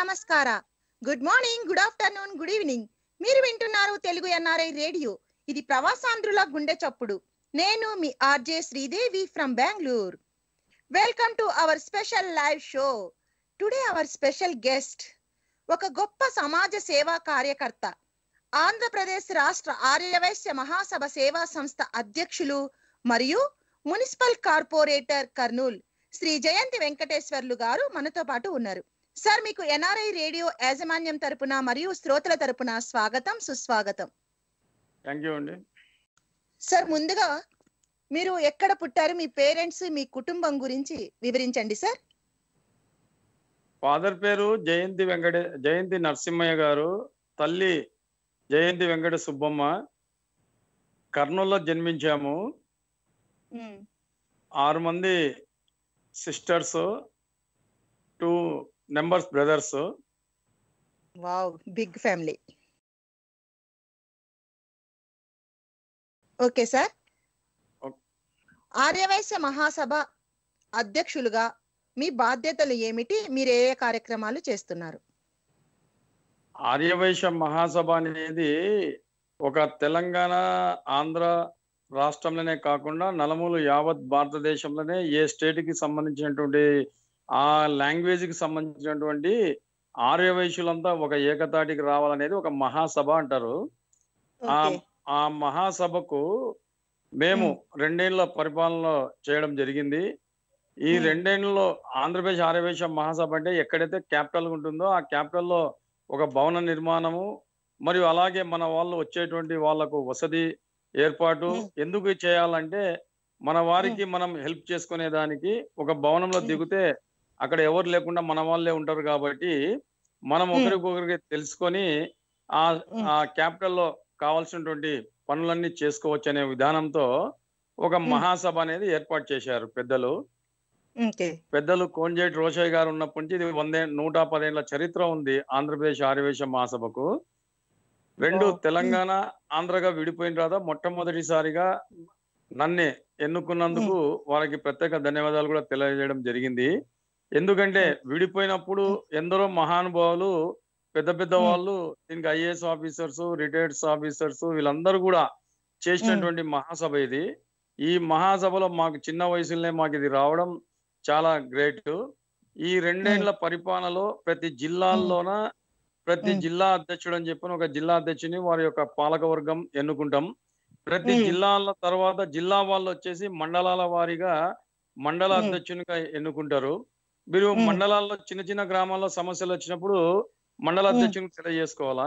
నమస్కార good morning good afternoon good evening మీరు వింటున్నారు తెలుగు ఎన్ఆర్ఐ రేడియో ఇది ప్రవాసాంధ్రుల గుండె చప్పుడు నేను మీ RJ Sridevi from Bengaluru welcome to our special live show today our special guest ఒక గొప్ప సమాజ సేవా కార్యకర్త ఆంధ్రప్రదేశ్ రాష్ట్ర ఆర్యవైశ్య మహాసభ సేవా సంస్థ అధ్యక్షులు మరియు మున్సిపల్ కార్పొరేటర్ కర్నూల్ శ్రీ జయంతి వెంకటేశ్వర్లు గారు మనతో పాటు ఉన్నారు సార్ మీకు ఎన్ఆర్ఐ రేడియో యాజమాన్యం తరపున మరియు శ్రోతల తరపున స్వాగతం సుస్వాగతం థ్యాంక్ యూ అండి సార్ ముందుగా మీరు ఎక్కడ పుట్టారు మీ పేరెంట్స్ మీ కుటుంబం గురించి వివరించండి సార్ ఫాదర్ పేరు జయంతి వెంకట జయంతి నరసింహయ్య గారు తల్లి జయంతి వెంకట సుబ్బమ్మ కర్నూల్లో జన్మించాము ఆరు మంది sisters two numbers brothers wow big family okay sir Aryavysya Mahasabha అధ్యక్షులుగా మీ బాధ్యతలు ఏమిటి మీరు ఏ కార్యక్రమాలు చేస్తున్నారు ఆర్యవైశ్య మహాసభ అనేది ఒక తెలంగాణ ఆంధ్ర రాష్ట్రంలోనే కాకుండా నలమూలు యావత్ భారతదేశంలోనే ఏ స్టేట్కి సంబంధించినటువంటి ఆ లాంగ్వేజ్కి సంబంధించినటువంటి ఆర్య ఒక ఏకతాటికి రావాలనేది ఒక మహాసభ అంటారు ఆ ఆ మహాసభకు మేము రెండేళ్ల పరిపాలనలో చేయడం జరిగింది ఈ రెండేళ్లలో ఆంధ్రప్రదేశ్ ఆర్యవేశ మహాసభ అంటే ఎక్కడైతే క్యాపిటల్ ఉంటుందో ఆ క్యాపిటల్లో ఒక భవన నిర్మాణము మరియు అలాగే మన వాళ్ళు వచ్చేటువంటి వాళ్ళకు వసతి ఏర్పాటు ఎందుకు చేయాలంటే మన వారికి మనం హెల్ప్ చేసుకునే దానికి ఒక భవనంలో దిగితే అక్కడ ఎవరు లేకుండా మన వాళ్ళే ఉంటారు కాబట్టి మనం ఒకరికొకరికి తెలుసుకొని ఆ ఆ క్యాపిటల్లో కావాల్సినటువంటి పనులన్నీ చేసుకోవచ్చు అనే విధానంతో ఒక మహాసభ అనేది ఏర్పాటు చేశారు పెద్దలు పెద్దలు కోంజేటి రోషయ్య గారు ఉన్నప్పటి నుంచి ఇది వందే నూట పదిహేనుల చరిత్ర ఉంది ఆంధ్రప్రదేశ్ ఆర్యవేశ మహాసభకు రెండు తెలంగాణ ఆంధ్రగా విడిపోయిన తర్వాత మొట్టమొదటిసారిగా నన్నే ఎన్నుకున్నందుకు వారికి ప్రత్యేక ధన్యవాదాలు కూడా తెలియజేయడం జరిగింది ఎందుకంటే విడిపోయినప్పుడు ఎందరో మహానుభావులు పెద్ద పెద్ద వాళ్ళు దీనికి ఐఏఎస్ ఆఫీసర్స్ రిటైర్డ్ ఆఫీసర్స్ వీళ్ళందరూ కూడా చేసినటువంటి మహాసభ ఇది ఈ మహాసభలో మాకు చిన్న వయసులోనే మాకు ఇది రావడం చాలా గ్రేట్ ఈ రెండేళ్ల పరిపాలనలో ప్రతి జిల్లాల్లోన ప్రతి జిల్లా అధ్యక్షుడు అని చెప్పిన ఒక జిల్లా అధ్యక్షుని వారి యొక్క పాలక వర్గం ఎన్నుకుంటాం ప్రతి జిల్లాల తర్వాత జిల్లా వాళ్ళు వచ్చేసి మండలాల వారీగా మండల అధ్యక్షునిగా ఎన్నుకుంటారు మీరు మండలాల్లో చిన్న చిన్న గ్రామాల్లో సమస్యలు వచ్చినప్పుడు మండల అధ్యక్షునికి తెలియజేసుకోవాలా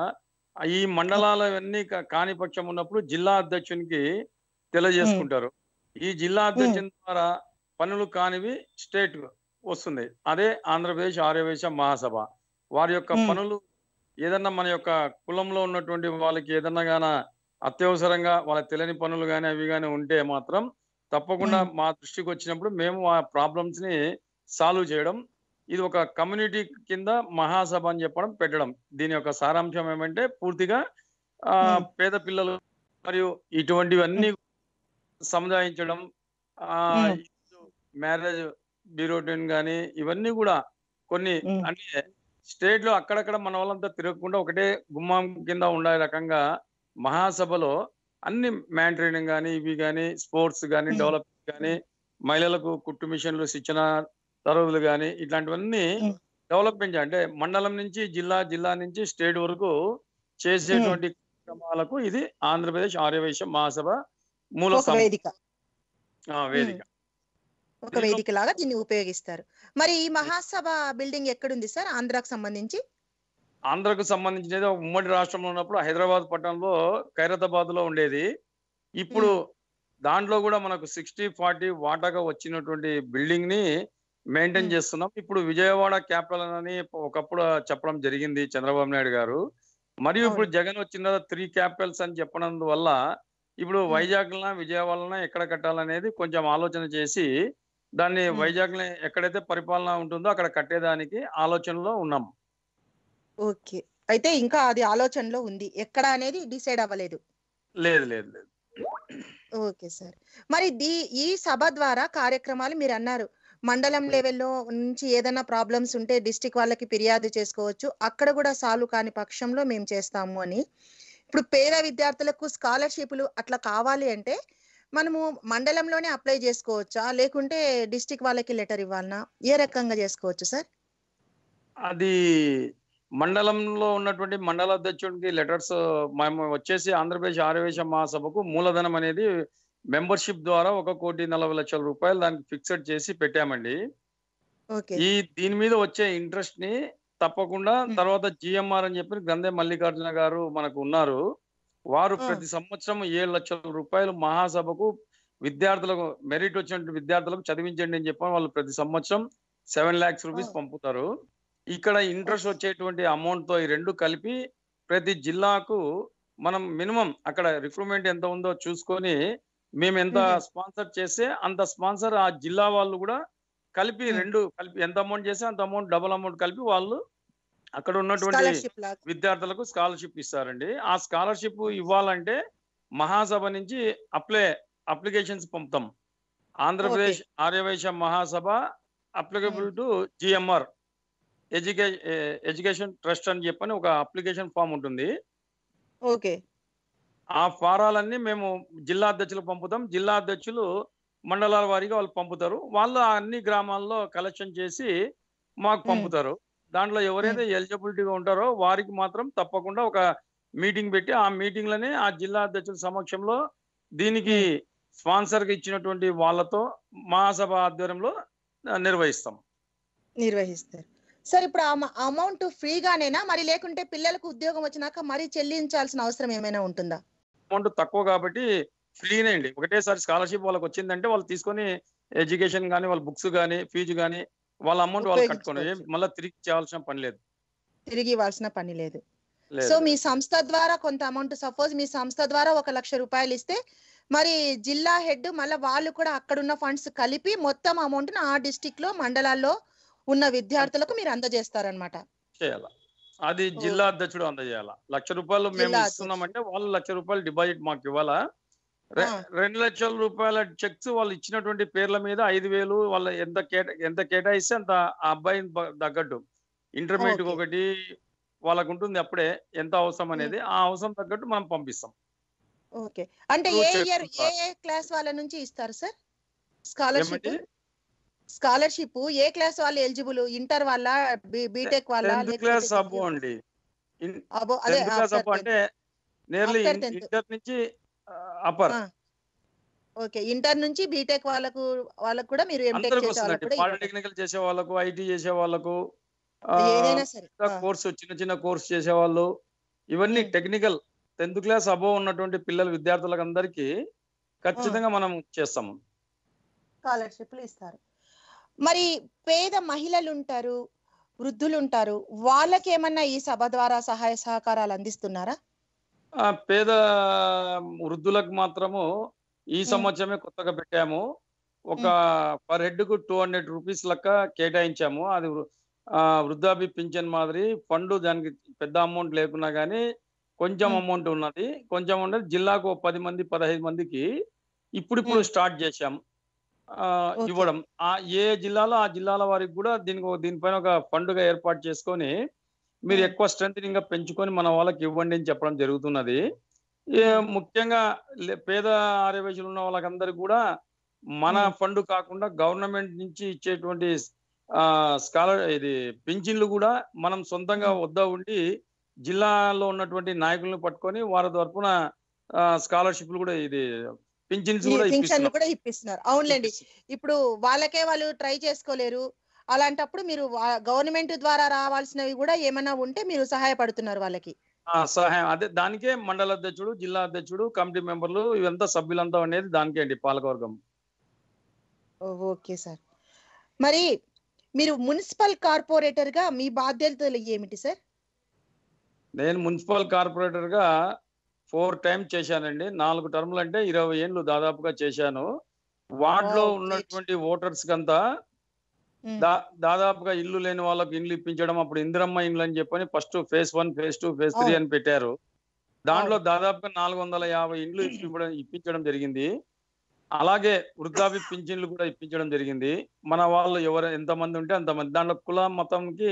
ఈ మండలాలవన్నీ కాని పక్షం ఉన్నప్పుడు జిల్లా అధ్యక్షునికి తెలియజేసుకుంటారు ఈ జిల్లా అధ్యక్షుని ద్వారా పనులు కానివి స్టేట్ వస్తుంది అదే ఆంధ్రప్రదేశ్ ఆర్యవేశ మహాసభ వారి యొక్క పనులు ఏదన్నా మన యొక్క కులంలో ఉన్నటువంటి వాళ్ళకి ఏదన్నా గాన అత్యవసరంగా వాళ్ళకి తెలియని పనులు కానీ అవి కానీ ఉంటే మాత్రం తప్పకుండా మా దృష్టికి వచ్చినప్పుడు మేము ఆ ప్రాబ్లమ్స్ ని సాల్వ్ చేయడం ఇది ఒక కమ్యూనిటీ కింద మహాసభ అని చెప్పడం పెట్టడం దీని యొక్క సారాంశం ఏమంటే పూర్తిగా ఆ పేద పిల్లలు మరియు ఇటువంటివన్నీ సముదాయించడం మ్యారేజ్ బ్యూరోటిన్ కానీ ఇవన్నీ కూడా కొన్ని అంటే స్టేట్ లో అక్కడక్కడ మన వాళ్ళంతా తిరగకుండా ఒకటే గుమ్మం కింద ఉండే రకంగా మహాసభలో అన్ని మ్యాంటరీనింగ్ కానీ ఇవి కానీ స్పోర్ట్స్ కానీ డెవలప్మెంట్ కానీ మహిళలకు కుట్టు మిషన్లు శిక్షణ తరగతులు కానీ ఇట్లాంటివన్నీ డెవలప్మెంట్ అంటే మండలం నుంచి జిల్లా జిల్లా నుంచి స్టేట్ వరకు చేసేటువంటి కార్యక్రమాలకు ఇది ఆంధ్రప్రదేశ్ ఆర్యవైశ్య మహాసభ మూల వేదిక వేదిక ఒక వేదిక లాగా దీన్ని ఉపయోగిస్తారు మరి ఈ మహాసభ బిల్డింగ్ ఎక్కడుంది సార్ ఆంధ్రకు సంబంధించి ఆంధ్రకు సంబంధించినది ఉమ్మడి రాష్ట్రంలో ఉన్నప్పుడు హైదరాబాద్ పట్టణంలో ఖైరతాబాద్ లో ఉండేది ఇప్పుడు దాంట్లో కూడా మనకు సిక్స్టీ ఫార్టీ వాటాగా వచ్చినటువంటి బిల్డింగ్ ని మెయింటైన్ చేస్తున్నాం ఇప్పుడు విజయవాడ క్యాపిటల్ అని ఒకప్పుడు చెప్పడం జరిగింది చంద్రబాబు నాయుడు గారు మరియు ఇప్పుడు జగన్ వచ్చిన త్రీ క్యాపిటల్స్ అని చెప్పడం వల్ల ఇప్పుడు వైజాగ్లో విజయవాడలో ఎక్కడ కట్టాలనేది కొంచెం ఆలోచన చేసి దాన్ని వైజాగ్లో ఎక్కడైతే పరిపాలన ఉంటుందో అక్కడ కట్టేదానికి ఆలోచనలో ఉన్నాం ఓకే అయితే ఇంకా అది ఆలోచనలో ఉంది ఎక్కడ అనేది డిసైడ్ అవ్వలేదు లేదు లేదు లేదు ఓకే సార్ మరి ఈ సభ ద్వారా కార్యక్రమాలు మీరు అన్నారు మండలం లెవెల్లో నుంచి ఏదైనా ప్రాబ్లమ్స్ ఉంటే డిస్టిక్ వాళ్ళకి ఫిర్యాదు చేసుకోవచ్చు అక్కడ కూడా సాల్వ్ కాని పక్షంలో మేము చేస్తాము అని ఇప్పుడు పేద విద్యార్థులకు స్కాలర్షిప్లు అట్లా కావాలి అంటే మనము మండలంలోనే అప్లై చేసుకోవచ్చా లేకుంటే డిస్టిక్ వాళ్ళకి లెటర్ ఇవ్వాలనా ఏ రకంగా చేసుకోవచ్చు సార్ అది మండలంలో ఉన్నటువంటి మండల అధ్యక్షుడికి లెటర్స్ మేము వచ్చేసి ఆంధ్రప్రదేశ్ ఆరవేశ మహాసభకు మూలధనం అనేది మెంబర్షిప్ ద్వారా ఒక కోటి నలభై లక్షల రూపాయలు దానికి ఫిక్స్డ్ చేసి పెట్టామండి ఈ దీని మీద వచ్చే ఇంట్రెస్ట్ ని తప్పకుండా తర్వాత జిఎంఆర్ అని చెప్పి గ్రంథే మల్లికార్జున గారు మనకు ఉన్నారు వారు ప్రతి సంవత్సరం ఏడు లక్షల రూపాయలు మహాసభకు విద్యార్థులకు మెరిట్ వచ్చిన విద్యార్థులకు చదివించండి అని చెప్పి వాళ్ళు ప్రతి సంవత్సరం సెవెన్ ల్యాక్స్ రూపీస్ పంపుతారు ఇక్కడ ఇంట్రెస్ట్ వచ్చేటువంటి అమౌంట్ తో ఈ రెండు కలిపి ప్రతి జిల్లాకు మనం మినిమం అక్కడ రిక్రూట్మెంట్ ఎంత ఉందో చూసుకొని మేము ఎంత స్పాన్సర్ చేస్తే అంత స్పాన్సర్ ఆ జిల్లా వాళ్ళు కూడా కలిపి రెండు కలిపి ఎంత అమౌంట్ చేస్తే అంత అమౌంట్ డబుల్ అమౌంట్ కలిపి వాళ్ళు అక్కడ ఉన్నటువంటి విద్యార్థులకు స్కాలర్షిప్ ఇస్తారండి ఆ స్కాలర్షిప్ ఇవ్వాలంటే మహాసభ నుంచి అప్లై అప్లికేషన్స్ పంపుతాం Andhra Pradesh Aryavysya Mahasabha applicable to GMR education education trust అని చెప్పని ఒక అప్లికేషన్ ఫామ్ ఉంటుంది ఓకే ఆ ఫారాలన్నీ మేము జిల్లా అధ్యక్షులకు పంపుతాం జిల్లా అధ్యక్షులు మండలాల వారీగా వాళ్ళు పంపుతారు వాళ్ళు అన్ని గ్రామాల్లో కలెక్షన్ చేసి మాకు పంపుతారు దాంట్లో ఎవరైతే ఎలిజిబిలిటీగా ఉంటారో వారికి మాత్రం తప్పకుండా ఒక మీటింగ్ పెట్టి ఆ మీటింగ్లోనే ఆ జిల్లా అధ్యక్షుల సమక్షంలో దీనికి గా ఇచ్చినటువంటి వాళ్ళతో మహాసభ ఆధ్వర్యంలో నిర్వహిస్తాం నిర్వహిస్తారు సార్ ఇప్పుడు అమౌంట్ ఫ్రీగానేనా మరి లేకుంటే పిల్లలకు ఉద్యోగం వచ్చినాక మరి చెల్లించాల్సిన అవసరం ఏమైనా ఉంటుందా అమౌంట్ తక్కువ కాబట్టి ఫ్రీనే అండి ఒకటేసారి స్కాలర్షిప్ వాళ్ళకి వచ్చిందంటే వాళ్ళు తీసుకొని ఎడ్యుకేషన్ కానీ వాళ్ళ బుక్స్ కానీ ఫీజు కానీ వాళ్ళ అమౌంట్ వాళ్ళు కట్టుకోండి మళ్ళీ తిరిగి చేయాల్సిన పని లేదు తిరిగి ఇవ్వాల్సిన పని లేదు సో మీ సంస్థ ద్వారా కొంత అమౌంట్ సపోజ్ మీ సంస్థ ద్వారా ఒక లక్ష రూపాయలు ఇస్తే మరి జిల్లా హెడ్ మళ్ళీ వాళ్ళు కూడా అక్కడున్న ఫండ్స్ కలిపి మొత్తం అమౌంట్ ఆ డిస్టిక్ లో మండలాల్లో ఉన్న విద్యార్థులకు మీరు అందజేస్తారనమాట చేయాలి అది జిల్లా అధ్యక్షుడు అందజేయాల లక్ష రూపాయలు మేము ఇస్తున్నామంటే వాళ్ళు లక్ష రూపాయలు డిపాజిట్ మాకు ఇవ్వాలా రెండు లక్షల రూపాయల చెక్స్ వాళ్ళు ఇచ్చినటువంటి పేర్ల మీద ఐదు వేలు వాళ్ళ ఎంత ఎంత కేటాయిస్తే అంత ఆ అబ్బాయిని తగ్గట్టు ఇంటర్మీడియట్ ఒకటి వాళ్ళకు ఉంటుంది అప్పుడే ఎంత అవసరం అనేది ఆ అవసరం తగ్గట్టు మనం పంపిస్తాం ఓకే అంటే ఏ ఇయర్ ఏ క్లాస్ వాళ్ళ నుంచి ఇస్తారు సార్ స్కాలర్షిప్ స్కాలర్షిప్ ఏ క్లాస్ వాళ్ళు ఎలిజిబుల్ ఇంటర్ వాళ్ళ బీటెక్ వాళ్ళ క్లాస్ అండి అంటే ఇంటర్ నుంచి అప్పర్ ఓకే ఇంటర్ నుంచి బీటెక్ వాళ్ళకు వాళ్ళకు కూడా మీరు పాలిటెక్నికల్ చేసే వాళ్ళకు ఐటీ చేసే వాళ్ళకు కోర్సు చిన్న చిన్న కోర్సు చేసే వాళ్ళు ఇవన్నీ టెక్నికల్ టెన్త్ క్లాస్ అబోవ్ ఉన్నటువంటి పిల్లల విద్యార్థులకు అందరికీ ఖచ్చితంగా మనం చేస్తాము స్కాలర్షిప్లు ఇస్తారు మరి పేద మహిళలుంటారు వృద్ధులుంటారు ఏమన్నా ఈ సభ ద్వారా సహాయ సహకారాలు అందిస్తున్నారా పేద వృద్ధులకు మాత్రము ఈ సంవత్సరమే కొత్తగా పెట్టాము ఒక పర్ హెడ్ కు టూ హండ్రెడ్ రూపీస్ లెక్క కేటాయించాము అది వృద్ధాభి పింఛన్ మాదిరి ఫండ్ దానికి పెద్ద అమౌంట్ లేకున్నా కానీ కొంచెం అమౌంట్ ఉన్నది కొంచెం ఉన్నది జిల్లాకు పది మంది పదహైదు మందికి ఇప్పుడిప్పుడు స్టార్ట్ చేశాము ఇవ్వడం ఆ ఏ జిల్లాలో ఆ జిల్లాల వారికి కూడా దీనికి దీనిపైన ఒక పండుగ ఏర్పాటు చేసుకొని మీరు ఎక్కువ స్ట్రెంత్ ఇంకా పెంచుకొని మన వాళ్ళకి ఇవ్వండి అని చెప్పడం జరుగుతున్నది ముఖ్యంగా పేద ఆర్యవేశులు ఉన్న వాళ్ళకందరికీ కూడా మన ఫండ్ కాకుండా గవర్నమెంట్ నుంచి ఇచ్చేటువంటి స్కాలర్ ఇది పింఛన్లు కూడా మనం సొంతంగా వద్ద ఉండి జిల్లాలో ఉన్నటువంటి నాయకులను పట్టుకొని వారి తరఫున స్కాలర్షిప్లు కూడా ఇది కూడా ఇప్పిస్తున్నారు అవునులేండి ఇప్పుడు వాళ్ళకే వాళ్ళు ట్రై చేసుకోలేరు అలాంటప్పుడు మీరు గవర్నమెంట్ ద్వారా రావాల్సినవి కూడా ఏమైనా ఉంటే మీరు సహాయపడుతున్నారు వాళ్ళకి సహాయం అదే దానికే మండల అధ్యక్షుడు జిల్లా అధ్యక్షుడు కమిటీ మెంబర్లు ఇవంతా సభ్యులంతా అనేది దానికే అండి పాలకవర్గం ఓకే సార్ మరి మీరు మున్సిపల్ కార్పొరేటర్ గా మీ బాధ్యతలు ఏమిటి సార్ నేను మున్సిపల్ కార్పొరేటర్ గా ఫోర్ టైం చేశానండి నాలుగు టర్మ్లు అంటే ఇరవై ఏళ్ళు దాదాపుగా చేశాను వార్డులో ఉన్నటువంటి ఓటర్స్ కంతా దాదాపుగా ఇల్లు లేని వాళ్ళకి ఇండ్లు ఇప్పించడం అప్పుడు ఇందిరమ్మ ఇండ్లు అని చెప్పని first phase one phase two phase three అని పెట్టారు దాంట్లో దాదాపుగా నాలుగు వందల యాభై ఇండ్లు ఇప్పించడం ఇప్పించడం జరిగింది అలాగే వృద్ధాప్య పింఛన్లు కూడా ఇప్పించడం జరిగింది మన వాళ్ళు ఎవరు ఎంతమంది ఉంటే అంతమంది దాంట్లో కుల మతంకి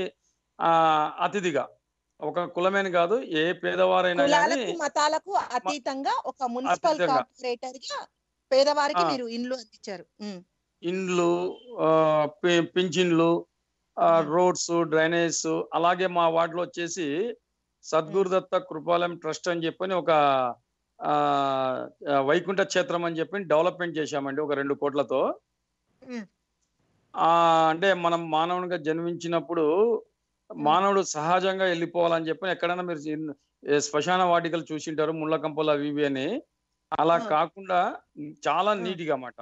అతిథిగా ఒక కులమైన కాదు ఏ పేదవారైనా మతాలకు అతీతంగా ఒక మున్సిపల్ కార్పొరేటర్ గా పేదవారికి మీరు ఇండ్లు అందించారు ఇండ్లు పింఛన్లు రోడ్స్ డ్రైనేజ్ అలాగే మా వార్డులో వచ్చేసి సద్గురుదత్త కృపాలయం ట్రస్ట్ అని చెప్పని ఒక వైకుంఠ క్షేత్రం అని చెప్పి డెవలప్మెంట్ చేశామండి ఒక రెండు కోట్లతో అంటే మనం మానవునిగా జన్మించినప్పుడు Hmm. మానవుడు సహజంగా వెళ్ళిపోవాలని చెప్పి ఎక్కడైనా మీరు శ్మశాన వాటికలు చూసింటారు ముళ్ళ కంపలు అవి ఇవి అని అలా hmm. కాకుండా చాలా hmm. నీట్గా అన్నమాట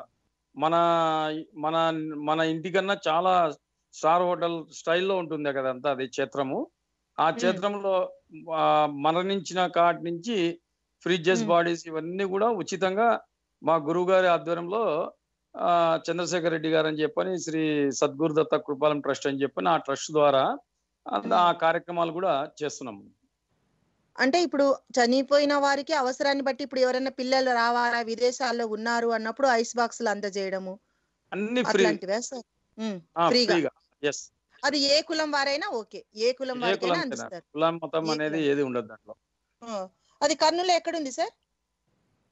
మన మన మన ఇంటికన్నా చాలా స్టార్ హోటల్ స్టైల్లో ఉంటుంది కదంతా అది క్షేత్రము ఆ క్షేత్రంలో మరణించిన కాటి నుంచి ఫ్రిడ్జెస్ బాడీస్ ఇవన్నీ కూడా ఉచితంగా మా గురువు గారి ఆధ్వర్యంలో చంద్రశేఖర్ రెడ్డి గారు అని చెప్పని శ్రీ సద్గురు కృపాలం ట్రస్ట్ అని చెప్పని ఆ ట్రస్ట్ ద్వారా ఆ కార్యక్రమాలు కూడా చేస్తున్నాము అంటే ఇప్పుడు చనిపోయిన వారికి అవసరాన్ని బట్టి ఇప్పుడు ఎవరైనా పిల్లలు రావాలా విదేశాల్లో ఉన్నారు అన్నప్పుడు ఐస్ బాక్సులు అందజేయడము అన్ని అది ఏ కులం వారైనా ఓకే ఏ కులం వారైనా కులం మతం అనేది ఏది ఉండదు దాంట్లో అది కర్నూలు ఎక్కడుంది సార్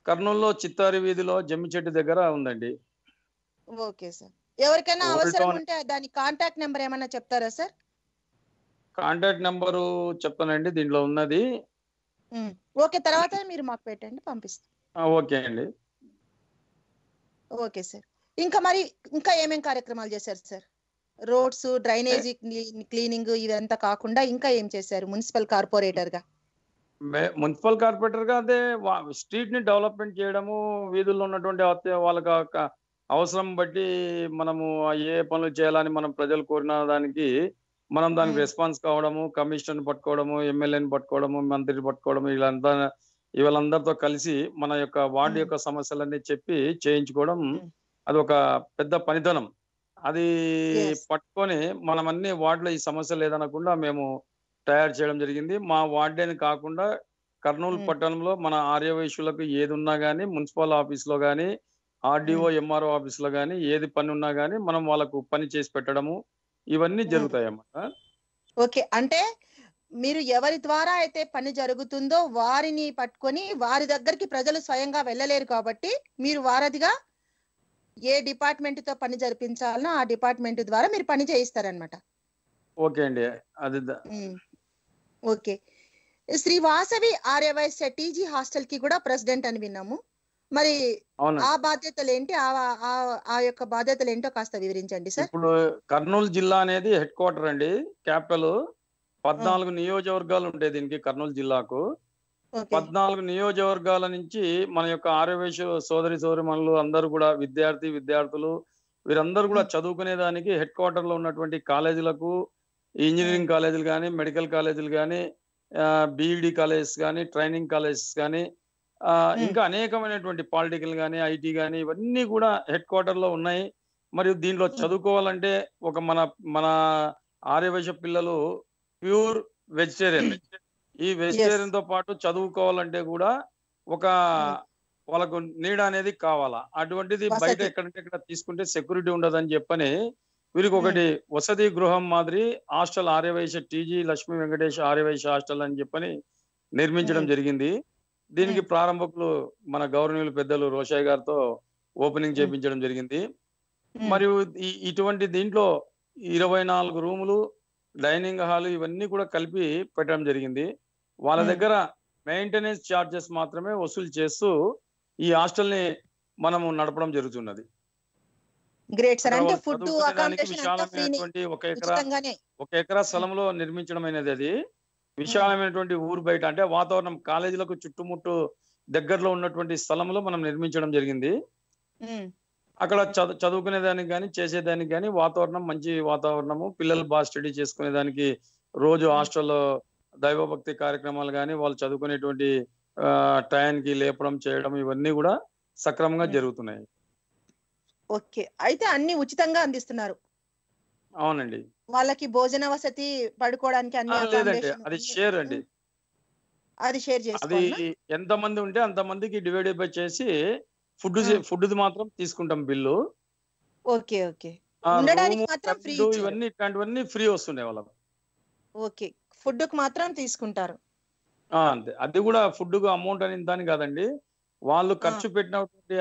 కర్నూలులో చిత్తారి వీధిలో జమ్మి చెట్టు దగ్గర ఉందండి ఓకే సార్ ఎవరికైనా అవసరం ఉంటే దాని కాంటాక్ట్ నెంబర్ ఏమైనా చెప్తారా సార్ కాంటాక్ట్ నెంబరు చెప్తానండి దీంట్లో ఉన్నది ఓకే తర్వాత మీరు మాకు పెట్టండి పంపిస్తాం ఓకే అండి ఓకే సార్ ఇంకా మరి ఇంకా ఏమేం కార్యక్రమాలు చేశారు సార్ రోడ్స్ డ్రైనేజీ క్లీనింగ్ ఇదంతా కాకుండా ఇంకా ఏం చేశారు మున్సిపల్ కార్పొరేటర్ గా మున్సిపల్ కార్పొరేటర్ గా అదే స్ట్రీట్ ని డెవలప్మెంట్ చేయడము వీధుల్లో ఉన్నటువంటి వాళ్ళకి అవసరం బట్టి మనము ఏ పనులు చేయాలని మనం ప్రజలు కోరిన దానికి మనం దానికి రెస్పాన్స్ కావడము కమిషనర్ పట్టుకోవడము ఎమ్మెల్యేని పట్టుకోవడము మంత్రిని పట్టుకోవడము వీళ్ళంతా వీళ్ళందరితో కలిసి మన యొక్క వార్డు యొక్క సమస్యలన్నీ చెప్పి చేయించుకోవడం అది ఒక పెద్ద పనితనం అది పట్టుకొని మనం అన్ని వార్డులో ఈ సమస్య లేదనకుండా మేము తయారు చేయడం జరిగింది మా వార్డేని కాకుండా కర్నూలు పట్టణంలో మన ఆర్యవైశ్యులకు ఏది ఉన్నా కానీ మున్సిపల్ ఆఫీస్లో కానీ ఆర్డీఓ ఎంఆర్ఓ ఆఫీస్లో కానీ ఏది పని ఉన్నా కానీ మనం వాళ్ళకు పని చేసి పెట్టడము ఇవన్నీ జరుగుతాయమ్మా ఓకే అంటే మీరు ఎవరి ద్వారా అయితే పని జరుగుతుందో వారిని పట్టుకొని వారి దగ్గరికి ప్రజలు స్వయంగా వెళ్ళలేరు కాబట్టి మీరు వారధిగా ఏ డిపార్ట్మెంట్ తో పని జరిపించాలనో ఆ డిపార్ట్మెంట్ ద్వారా మీరు పని చేయిస్తారనమాట ఓకే అండి అది okay Shri Vasavi Aryavysya TG hostel కి కూడా ప్రెసిడెంట్ అని విన్నాము మరి ఆ బాధ్యతలు ఏంటి ఆ యొక్క బాధ్యతలు ఏంటో కాస్త వివరించండి సార్ ఇప్పుడు కర్నూలు జిల్లా అనేది హెడ్ క్వార్టర్ అండి క్యాపిటల్ పద్నాలుగు నియోజకవర్గాలు ఉంటాయి దీనికి కర్నూలు జిల్లాకు పద్నాలుగు నియోజకవర్గాల నుంచి మన యొక్క ఆర్యవేశ సోదరి సోదరిమణులు అందరూ కూడా విద్యార్థి విద్యార్థులు వీరందరూ కూడా చదువుకునే దానికి హెడ్ క్వార్టర్ లో ఉన్నటువంటి కాలేజీలకు ఇంజనీరింగ్ కాలేజీలు కానీ మెడికల్ కాలేజీలు కానీ బీఈడి కాలేజెస్ కానీ ట్రైనింగ్ కాలేజెస్ కానీ ఇంకా అనేకమైనటువంటి పాలిటికల్ కానీ ఐటీ కానీ ఇవన్నీ కూడా హెడ్ క్వార్టర్ లో ఉన్నాయి మరియు దీనిలో చదువుకోవాలంటే ఒక మన మన ఆర్యవైశ్య పిల్లలు ప్యూర్ వెజిటేరియన్ ఈ వెజిటేరియన్ తో పాటు చదువుకోవాలంటే కూడా ఒక వాళ్ళకు నీడ అనేది కావాలా అటువంటిది బయట ఎక్కడంటే ఇక్కడ తీసుకుంటే సెక్యూరిటీ ఉండదని చెప్పని వీరికి ఒకటి వసతి గృహం మాదిరి hostel Aryavysya TG Lakshmi Venkatesh Aryavysya hostel అని చెప్పని నిర్మించడం జరిగింది దీనికి ప్రారంభకులు మన గౌరవనీయులు పెద్దలు రోషాయ్ గారితో ఓపెనింగ్ hmm. చేపించడం జరిగింది hmm. మరియు ఇటువంటి దీంట్లో ఇరవై నాలుగు రూములు డైనింగ్ హాల్ ఇవన్నీ కూడా కలిపి పెట్టడం జరిగింది వాళ్ళ hmm. దగ్గర మెయింటెనెన్స్ ఛార్జెస్ మాత్రమే వసూలు చేస్తూ ఈ హాస్టల్ని మనము నడపడం జరుగుతున్నది ఒక ఎకరా ఒక ఎకరా స్థలంలో నిర్మించడం అనేది అది విశాలమైనటువంటి ఊరు బయట అంటే వాతావరణం కాలేజీలకు చుట్టుముట్టు దగ్గరలో ఉన్నటువంటి స్థలంలో మనం నిర్మించడం జరిగింది అక్కడ చదువుకునే దానికి కానీ చేసేదానికి కానీ వాతావరణం మంచి వాతావరణము పిల్లలు బాగా స్టడీ చేసుకునే దానికి రోజు హాస్టల్లో దైవభక్తి కార్యక్రమాలు కానీ వాళ్ళు చదువుకునేటువంటి టయానికి లేపడం చేయడం ఇవన్నీ కూడా సక్రమంగా జరుగుతున్నాయి ఓకే అయితే అన్ని ఉచితంగా అందిస్తున్నారు అవునండి వాళ్ళకి భోజన వసతి పడుకోవడానికి అన్ని అది షేర్ అండి అది షేర్ చేసి ఎంత మంది ఉంటే అంత మందికి డివైడ్ బై చేసి ఫుడ్ ఫుడ్ మాత్రం తీసుకుంటాం బిల్లు ఓకే ఓకే ఉండడానికి మాత్రం ఫ్రీ ఇవన్నీ ఇట్లాంటివన్నీ ఫ్రీ వస్తున్నాయి వాళ్ళకి ఓకే ఫుడ్ కు మాత్రం తీసుకుంటారు అంతే అది కూడా ఫుడ్ అమౌంట్ అని దాని కాదండి వాళ్ళు ఖర్చు పెట్టినటువంటి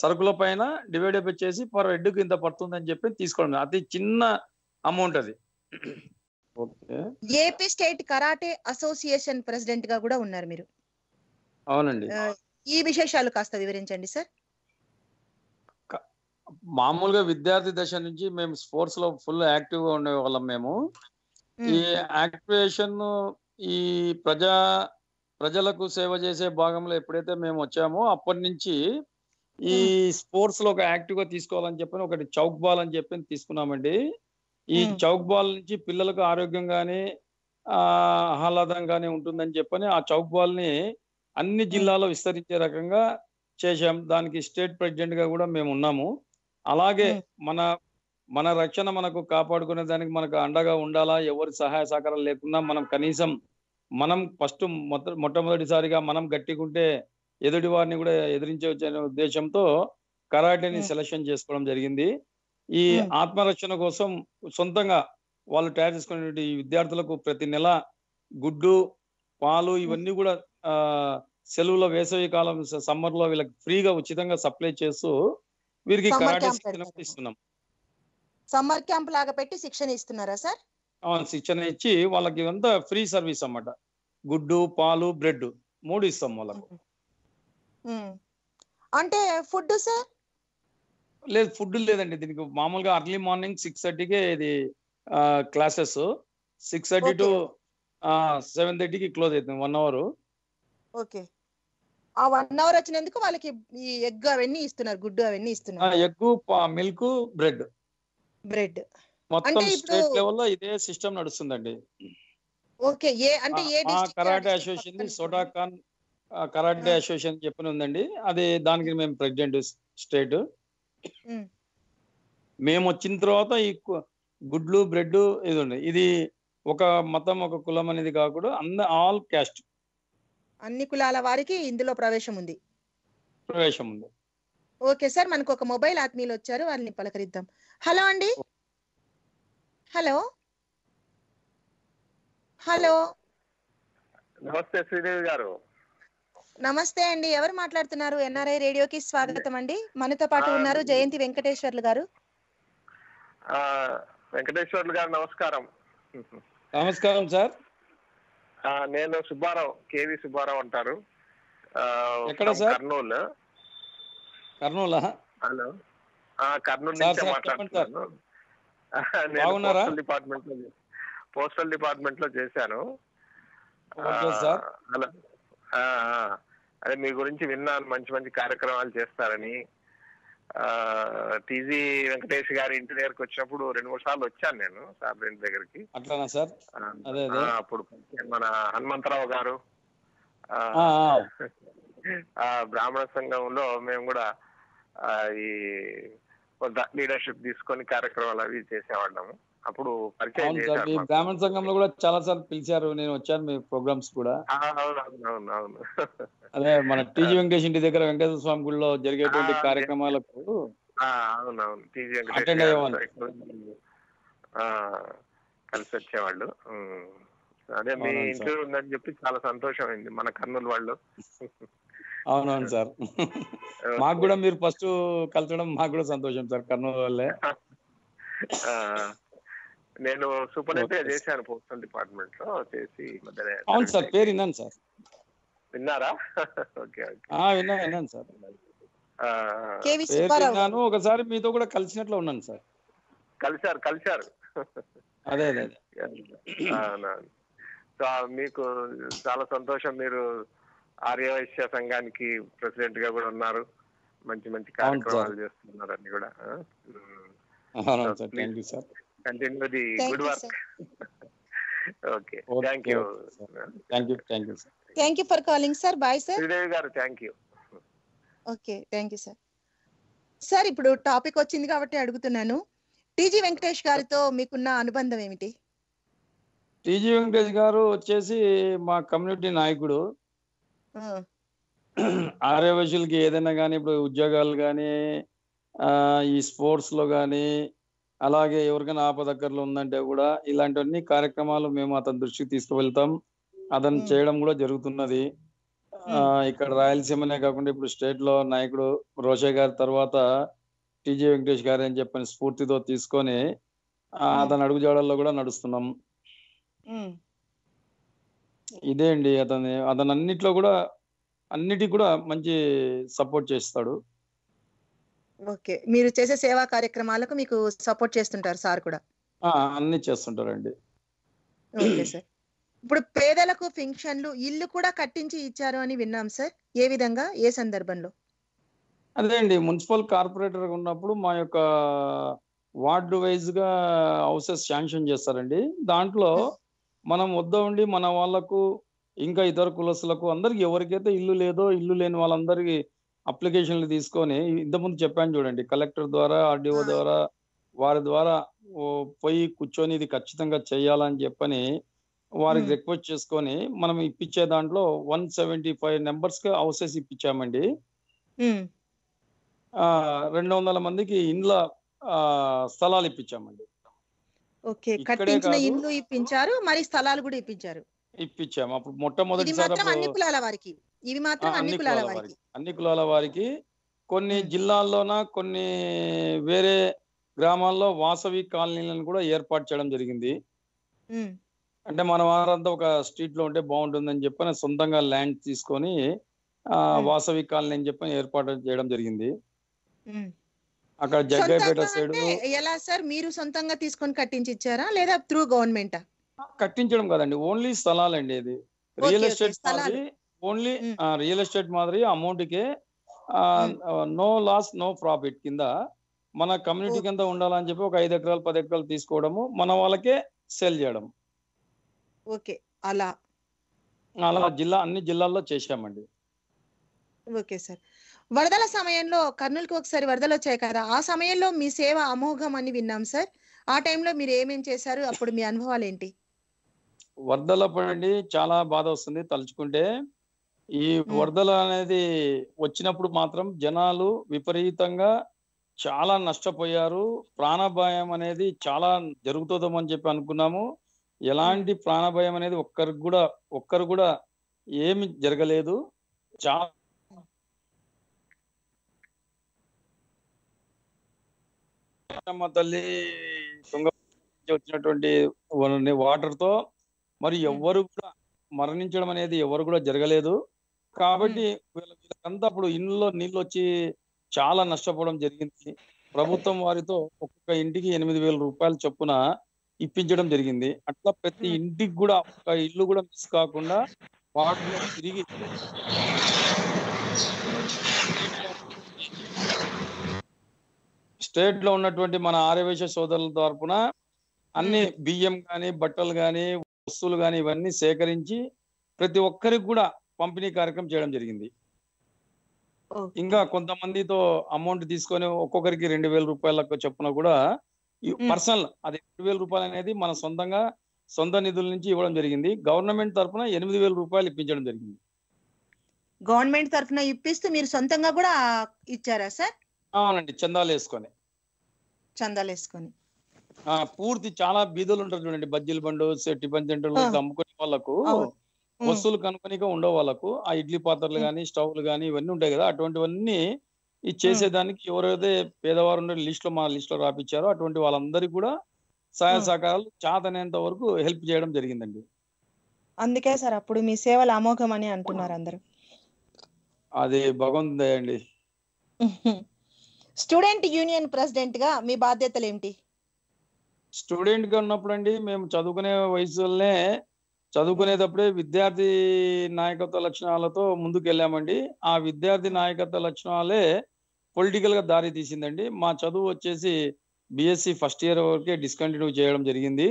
సరుకుల పైన డివైడ్ అప్ చేసి పర్ హెడ్కు ఇంత పడుతుంది అని చెప్పి తీసుకోండి అతి చిన్న అమౌంట్ అది AP state karate association president గా కూడా ఉన్నారు మీరు అవునండి ఈ విశేషాలు కాస్త వివరించండి సార్ మామూలుగా విద్యార్థి దశ నుంచి మేము స్పోర్ట్స్ లో ఫుల్ యాక్టివ్ గా ఉండే వాళ్ళం మేము ఈ యాక్టివేషన్ ఈ ప్రజా ప్రజలకు సేవ చేసే భాగంలో ఎప్పుడైతే మేము వచ్చామో అప్పటి నుంచి ఈ స్పోర్ట్స్ లో ఒక యాక్టివ్ గా తీసుకోవాలని చెప్పి ఒకటి చౌక్ బాల్ అని చెప్పి తీసుకున్నామండి ఈ చౌక్ బాల్ నుంచి పిల్లలకు ఆరోగ్యంగానే ఆహ్లాదంగానే ఉంటుందని చెప్పని ఆ చౌక్ బాల్ ని అన్ని జిల్లాలో విస్తరించే రకంగా చేశాం దానికి స్టేట్ ప్రెసిడెంట్ గా కూడా మేము ఉన్నాము అలాగే మన మన రక్షణ మనకు కాపాడుకునే దానికి మనకు అండగా ఉండాలా ఎవరి సహాయ సహకారం లేకుండా మనం కనీసం మనం ఫస్ట్ మొట్ట మొట్టమొదటిసారిగా మనం గట్టికుంటే ఎదుటి వారిని కూడా ఎదిరించవచ్చు అనే ఉద్దేశంతో కరాటేని hmm. సెలక్షన్ చేసుకోవడం జరిగింది ఈ hmm. ఆత్మరక్షణ కోసం సొంతంగా వాళ్ళు తయారు చేసుకునే విద్యార్థులకు ప్రతి నెల గుడ్డు పాలు hmm. ఇవన్నీ కూడా సెలవులో వేసవి కాలం సమ్మర్ లో వీళ్ళకి ఫ్రీగా ఉచితంగా సప్లై చేస్తూ వీరికి కరాటే శిక్షణ ఇస్తున్నాం సమ్మర్ క్యాంప్ లాగా పెట్టి శిక్షణ ఇస్తున్నారా సార్ శిక్షణ ఇచ్చి వాళ్ళకి అంతా ఫ్రీ సర్వీస్ అన్నమాట గుడ్డు పాలు బ్రెడ్ మూడు ఇస్తాం వాళ్ళకు అంటే ఫుడ్ సార్ లేదు ఫుడ్ లేదండి దీనికి మామూలుగా అర్లీ మార్నింగ్ సిక్స్ థర్టీకే ఇది classes six thirty to seven థర్టీకి క్లోజ్ అవుతుంది వన్ అవర్ ఓకే ఆ వన్ అవర్ వచ్చినందుకు వాళ్ళకి ఈ ఎగ్ అవన్నీ ఇస్తున్నారు గుడ్డు అవన్నీ ఇస్తున్నారు ఎగ్ మిల్క్ బ్రెడ్ బ్రెడ్ మొత్తం స్టేట్ లెవెల్ లో ఇదే సిస్టమ్ నడుస్తుందండి ఓకే ఏ అంటే ఏ కరాటే అసోసియేషన్ సోడాఖాన్ కరాటే అసోసియేషన్ చెప్పని ఉందండి అది దానికి మేము ప్రెసిడెంట్ స్టేట్ మేము వచ్చిన తర్వాత ఈ గుడ్లు బ్రెడ్ ఇది ఉంది ఇది ఒక మతం ఒక కులం అనేది కాకుండా అంద ఆల్ క్యాస్ట్ అన్ని కులాల వారికి ఇందులో ప్రవేశం ఉంది ప్రవేశం ఉంది ఓకే సార్ మనకు ఒక మొబైల్ ఆత్మీయులు వచ్చారు వారిని పలకరిద్దాం హలో అండి హలో హలో నమస్తే శ్రీదేవి గారు నమస్తే అండి ఎవరు మాట్లాడుతున్నారు ఎన్ఆర్ఐ రేడియోకి స్వాగతం అండి మనతో పాటు ఉన్నారు జయంతి వెంకటేశ్వర్లు గారు వెంకటేశ్వర్లు గారు నమస్కారం నమస్కారం సార్ నేను సుబ్బారావు కేవి సుబ్బారావు అంటారు కర్నూలు కర్నూలు హలో కర్నూలు నుంచి మాట్లాడుతున్నాను నేను పోస్టల్ డిపార్ట్మెంట్ లో పోస్టల్ డిపార్ట్మెంట్ లో చేశాను అదే మీ గురించి విన్నాను మంచి మంచి కార్యక్రమాలు చేస్తారని టీజీ వెంకటేష్ గారి ఇంటి దగ్గరకు వచ్చినప్పుడు రెండు మూడు సార్లు వచ్చాను నేను సార్ ఇంటి దగ్గరికి అప్పుడు మన హనుమంతరావు గారు బ్రాహ్మణ సంఘంలో మేము కూడా ఈ లీడర్షిప్ తీసుకొని కార్యక్రమాలు అవి చేసేవాళ్ళము అప్పుడు బ్రాహ్మణ సంఘంలో కూడా చాలా సార్లు పిలిచారు నేను వచ్చాను మీ ప్రోగ్రామ్స్ కూడా అవును అదే మన టీజీ వెంకటేష్ ఇంటి దగ్గర వెంకటేశ్వర స్వామి గుడిలో జరిగేటువంటి కార్యక్రమాలకు అవునవును కలిసి వచ్చేవాళ్ళు అదే మీ ఇంటర్వ్యూ ఉందని చెప్పి చాలా సంతోషం అయింది మన కర్నూలు వాళ్ళు అవునవును సార్ మాకు కూడా మీరు ఫస్ట్ కలచడం మాకు కూడా సంతోషం సార్ కర్నూలు వల్లే నేను అయితే చేశాను పోస్టల్ డిపార్ట్మెంట్ లో చేసి అవును సార్ పేరు విన్నాను సార్ విన్నారా ఓకే విన్నా విన్నాను సార్ విన్నాను ఒకసారి మీతో కూడా కలిసినట్లు ఉన్నాను సార్ కలిసారు కలిసారు అదే అదే సో మీకు చాలా సంతోషం మీరు ఆర్యవైశ్య సంఘానికి ప్రెసిడెంట్ గా కూడా ఉన్నారు మంచి మంచి కార్యక్రమాలు చేస్తున్నారు అన్ని కూడా continue the good work okay thank you thank you thank you thank you for calling sir bye sir Sridevi garu thank you okay thank you sir sir ఇప్పుడు టాపిక్ వచ్చింది కాబట్టి అడుగుతున్నాను టీజీ వెంకటేష్ గారితో మీకున్న అనుబంధం ఏమిటి టీజీ వెంకటేష్ గారు వచ్చేసి మా కమ్యూనిటీ నాయకుడు ఆరే వయసులకి ఏదైనా కానీ ఇప్పుడు ఉద్యోగాలు కానీ ఈ స్పోర్ట్స్ లో కానీ అలాగే ఎవరికైనా దగ్గరలో ఉందంటే కూడా ఇలాంటివన్నీ కార్యక్రమాలు మేము అతని దృష్టికి తీసుకువెళ్తాం అతను చేయడం కూడా జరుగుతున్నది ఇక్కడ రాయలసీమనే కాకుండా ఇప్పుడు స్టేట్ లో నాయకుడు రోషే గారి తర్వాత టీజే వెంకటేష్ గారు అని చెప్పని స్ఫూర్తితో తీసుకొని అతని అడుగుజాడల్లో కూడా నడుస్తున్నాం ఇదే అండి అతని అతను అన్నిట్లో కూడా అన్నిటికి కూడా మంచి సపోర్ట్ చేస్తాడు ఓకే మీరు చేసే సేవా కార్యక్రమాలకు మీకు సపోర్ట్ చేస్తుంటారు సార్ కూడా అన్ని చేస్తుంటారండి ఓకే సార్ ఇప్పుడు పేదలకు ఫింక్షన్లు ఇల్లు కూడా కట్టించి ఇచ్చారు అని విన్నాం సార్ ఏ విధంగా ఏ సందర్భంలో అదే అండి మున్సిపల్ కార్పొరేటర్ ఉన్నప్పుడు మా యొక్క వార్డు వైజ్ గా హౌసెస్ శాంక్షన్ చేస్తారండి దాంట్లో మనం వద్ద ఉండి మన వాళ్లకు ఇంకా ఇతర కులసులకు అందరికి ఎవరికైతే ఇల్లు లేదో ఇల్లు లేని వాళ్ళందరికీ అప్లికేషన్లు తీసుకొని ఇంతకుముందు చెప్పాను చూడండి కలెక్టర్ ద్వారా ఆర్డీఓ ద్వారా వారి ద్వారా పోయి కూర్చొని ఇది ఖచ్చితంగా చేయాలని చెప్పని వారికి రిక్వెస్ట్ చేసుకొని మనం ఇప్పించే దాంట్లో వన్ సెవెంటీ ఫైవ్ నెంబర్స్ కి హౌసెస్ ఇప్పించామండి రెండు వందల మందికి ఇండ్ల స్థలాలు ఇప్పించామండి ఓకే కట్టించిన ఇల్లు ఇప్పించారు మరి స్థలాలు కూడా ఇప్పించారు ఇప్పించాము అప్పుడు మొట్టమొదటిసారి అన్ని కులాల వారికి ఇవి మాత్రం అన్ని కులాల వారికి అన్ని కులాల వారికి కొన్ని జిల్లాల్లోన కొన్ని వేరే గ్రామాల్లో వాసవి కాలనీలను కూడా ఏర్పాటు చేయడం జరిగింది అంటే మన వారంతా ఒక స్ట్రీట్ లో ఉంటే బాగుంటుందని చెప్పని సొంతంగా ల్యాండ్ తీసుకొని వాసవి కాలనీ అని చెప్పని ఏర్పాటు చేయడం జరిగింది అక్కడ జగ్గైపేట సైడ్ ఎలా సార్ మీరు సొంతంగా తీసుకొని కట్టించి ఇచ్చారా లేదా త్రూ గవర్నమెంట్ కట్టించడం కదండి ఓన్లీ స్థలాలండి ఇది రియల్ ఎస్టేట్ మాదిరి ఓన్లీ రియల్ ఎస్టేట్ మాదిరి అమౌంట్ కే నో లాస్ నో ప్రాఫిట్ కింద మన కమ్యూనిటీ కింద ఉండాలని చెప్పి ఒక ఐదు ఎకరాలు పది ఎకరాలు తీసుకోవడము మన వాళ్ళకే సేల్ చేయడం ఓకే అలా అలా జిల్లా అన్ని జిల్లాల్లో చేశామండి ఓకే సార్ వరదల సమయంలో కర్నూలుకి ఒకసారి వరదలు వచ్చాయి కదా ఆ సమయంలో మీ సేవ అమోఘం అని విన్నాం సార్ ఆ టైంలో మీరు ఏమేం చేశారు అప్పుడు మీ అనుభవాలు ఏంటి వరదల అండి చాలా బాధ వస్తుంది తలుచుకుంటే ఈ వరదలు అనేది వచ్చినప్పుడు మాత్రం జనాలు విపరీతంగా చాలా నష్టపోయారు ప్రాణభయం అనేది చాలా జరుగుతుందని చెప్పి అనుకున్నాము ఎలాంటి ప్రాణభయం అనేది ఒక్కరికి కూడా ఒక్కరు కూడా ఏమి జరగలేదు చాలా అమ్మ తల్లి తుంగ వచ్చినటువంటి వాటర్ తో మరి ఎవ్వరు కూడా మరణించడం అనేది ఎవరు కూడా జరగలేదు కాబట్టి వీళ్ళంతా అప్పుడు ఇంట్లో నీళ్ళు వచ్చి చాలా నష్టపోవడం జరిగింది ప్రభుత్వం వారితో ఒక్కొక్క ఇంటికి ఎనిమిది వేల రూపాయలు చొప్పున ఇప్పించడం జరిగింది అట్లా ప్రతి ఇంటికి కూడా ఒక ఇల్లు కూడా మిస్ కాకుండా వాటిలో తిరిగి స్టేట్ లో ఉన్నటువంటి మన ఆర్యవేశ సోదరుల తరపున అన్ని బియ్యం కానీ బట్టలు కానీ వస్తువులు కానీ ఇవన్నీ సేకరించి ప్రతి ఒక్కరికి కూడా పంపిణీ కార్యక్రమం చేయడం జరిగింది ఇంకా కొంతమందితో అమౌంట్ తీసుకొని ఒక్కొక్కరికి రెండు వేల రూపాయలకు చొప్పున కూడా పర్సనల్ అది రెండు వేల రూపాయలు అనేది మన సొంతంగా సొంత నిధుల నుంచి ఇవ్వడం జరిగింది గవర్నమెంట్ తరఫున ఎనిమిది వేల రూపాయలు ఇప్పించడం జరిగింది గవర్నమెంట్ తరఫున ఇప్పిస్తే మీరు సొంతంగా కూడా ఇచ్చారా సార్ అవునండి చందాలు వేసుకొని చందాలు వేసుకొని పూర్తి చాలా బీదులు ఉంటారు చూడండి బజ్జీల బండు టిఫిన్ సెంటర్లు అమ్ముకునే వాళ్ళకు వస్తువులు కనుక్కొనిగా ఉండవు వాళ్ళకు ఆ ఇడ్లీ పాత్రలు కానీ స్టవ్లు కానీ ఇవన్నీ ఉంటాయి కదా అటువంటివన్నీ ఈ చేసేదానికి ఎవరైతే పేదవారు ఉండే లిస్ట్ లో మా లిస్ట్ లో రాపిచ్చారో అటువంటి వాళ్ళందరికీ కూడా సహాయ సహకారాలు చాతనేంత వరకు హెల్ప్ చేయడం జరిగిందండి అందుకే సార్ అప్పుడు మీ సేవలు అమోఘం అని అంటున్నారు అందరు అది బాగుంది అండి స్టూడెంట్ యూనియన్ ప్రెసిడెంట్ గా మీ బాధ్యతలు ఏంటి స్టూడెంట్ గా ఉన్నప్పుడు అండి మేము చదువుకునే వయసులోనే చదువుకునేటప్పుడే విద్యార్థి నాయకత్వ లక్షణాలతో ముందుకు వెళ్ళామండి ఆ విద్యార్థి నాయకత్వ లక్షణాలే పొలిటికల్ గా దారి తీసిందండి మా చదువు వచ్చేసి బిఎస్సి ఫస్ట్ ఇయర్ వరకే డిస్కంటిన్యూ చేయడం జరిగింది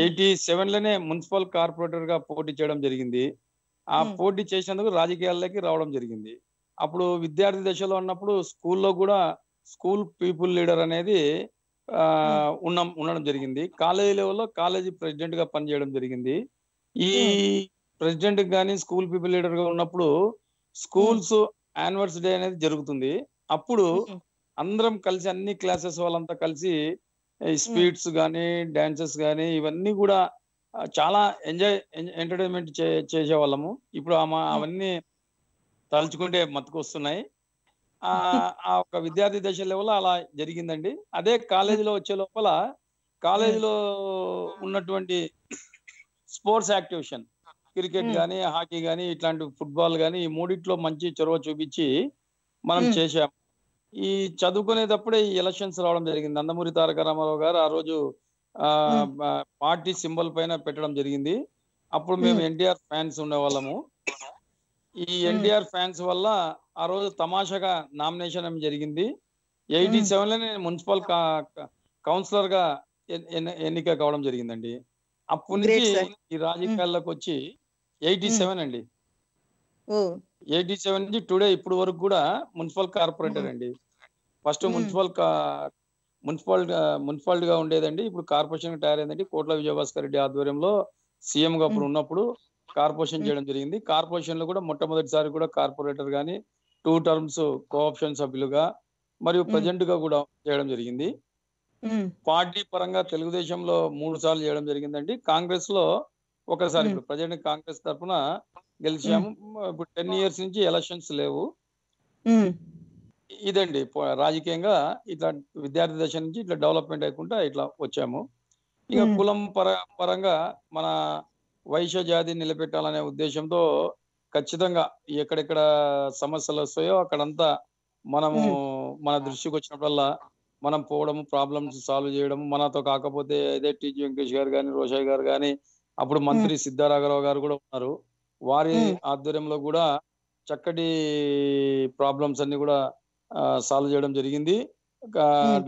ఎయిటీ సెవెన్ లోనే మున్సిపల్ కార్పొరేటర్ గా పోటీ చేయడం జరిగింది ఆ పోటీ చేసినందుకు రాజకీయాల్లోకి రావడం జరిగింది అప్పుడు విద్యార్థి దశలో ఉన్నప్పుడు స్కూల్లో కూడా స్కూల్ పీపుల్ లీడర్ అనేది ఉన్న ఉండడం జరిగింది కాలేజీ లెవెల్లో కాలేజీ ప్రెసిడెంట్ గా పనిచేయడం జరిగింది ఈ ప్రెసిడెంట్ కానీ స్కూల్ పీపుల్ లీడర్ గా ఉన్నప్పుడు స్కూల్స్ యానివర్స్ డే అనేది జరుగుతుంది అప్పుడు అందరం కలిసి అన్ని క్లాసెస్ వాళ్ళంతా కలిసి స్పీడ్స్ కానీ డాన్సెస్ కానీ ఇవన్నీ కూడా చాలా ఎంజాయ్ ఎంటర్టైన్మెంట్ చేసేవాళ్ళము ఇప్పుడు అవన్నీ తలుచుకుంటే మత్తుకొస్తున్నాయి ఆ ఒక విద్యార్థి దశ లెవెల్ అలా జరిగిందండి అదే కాలేజీలో వచ్చే లోపల కాలేజీలో ఉన్నటువంటి స్పోర్ట్స్ యాక్టివేషన్ క్రికెట్ కానీ హాకీ కానీ ఇట్లాంటి ఫుట్బాల్ కానీ ఈ మూడిట్లో మంచి చొరవ చూపించి మనం చేశాం ఈ చదువుకునేటప్పుడే ఈ ఎలక్షన్స్ రావడం జరిగింది నందమూరి తారక రామారావు గారు ఆ రోజు పార్టీ సింబల్ పైన పెట్టడం జరిగింది అప్పుడు మేము ఎన్టీఆర్ ఫ్యాన్స్ ఉండేవాళ్ళము ఈ ఎన్టీఆర్ ఫ్యాన్స్ వల్ల ఆ రోజు తమాషాగా నామినేషన్ జరిగింది ఎయిటీ సెవెన్ లో నేను మున్సిపల్ కౌన్సిలర్ గా ఎన్నిక కావడం జరిగిందండి అప్పటి నుంచి ఈ రాజకీయాల్లోకి వచ్చి ఎయిటీ సెవెన్ అండి ఎయిటీ సెవెన్ నుంచి టుడే ఇప్పుడు వరకు కూడా మున్సిపల్ కార్పొరేటర్ అండి ఫస్ట్ మున్సిపల్ మున్సిపల్ మున్సిపాలిటీగా ఉండేదండి ఇప్పుడు కార్పొరేషన్ తయారైందండి కోట్ల విజయభాస్కర్ రెడ్డి ఆధ్వర్యంలో సీఎం గా అప్పుడు ఉన్నప్పుడు కార్పొరేషన్ చేయడం జరిగింది కార్పొరేషన్ లో కూడా మొట్టమొదటిసారి కూడా కార్పొరేటర్ గాని టూ టర్మ్స్ కోఆప్షన్ సభ్యులుగా మరియు ప్రజెంట్ గా కూడా చేయడం జరిగింది పార్టీ పరంగా తెలుగుదేశంలో మూడు సార్లు చేయడం జరిగిందండి కాంగ్రెస్ లో ఒకసారి ఇప్పుడు ప్రజెంట్ కాంగ్రెస్ తరఫున గెలిచాము ఇప్పుడు టెన్ ఇయర్స్ నుంచి ఎలక్షన్స్ లేవు ఇదండి రాజకీయంగా ఇట్లా విద్యార్థి దశ నుంచి ఇట్లా డెవలప్మెంట్ అయ్యకుండా ఇట్లా వచ్చాము ఇక కులం పర పరంగా మన వైశ్య జాతి నిలబెట్టాలనే ఉద్దేశంతో ఖచ్చితంగా ఎక్కడెక్కడ సమస్యలు వస్తాయో అక్కడంతా మనము మన దృష్టికి వచ్చినప్పుడల్లా మనం పోవడం ప్రాబ్లమ్స్ సాల్వ్ చేయడం మనతో కాకపోతే అదే టీజీ వెంకటేష్ గారు కానీ రోషయ్య గారు కానీ అప్పుడు మంత్రి సిద్ధారాఘరావు గారు కూడా ఉన్నారు వారి ఆధ్వర్యంలో కూడా చక్కటి ప్రాబ్లమ్స్ అన్ని కూడా సాల్వ్ చేయడం జరిగింది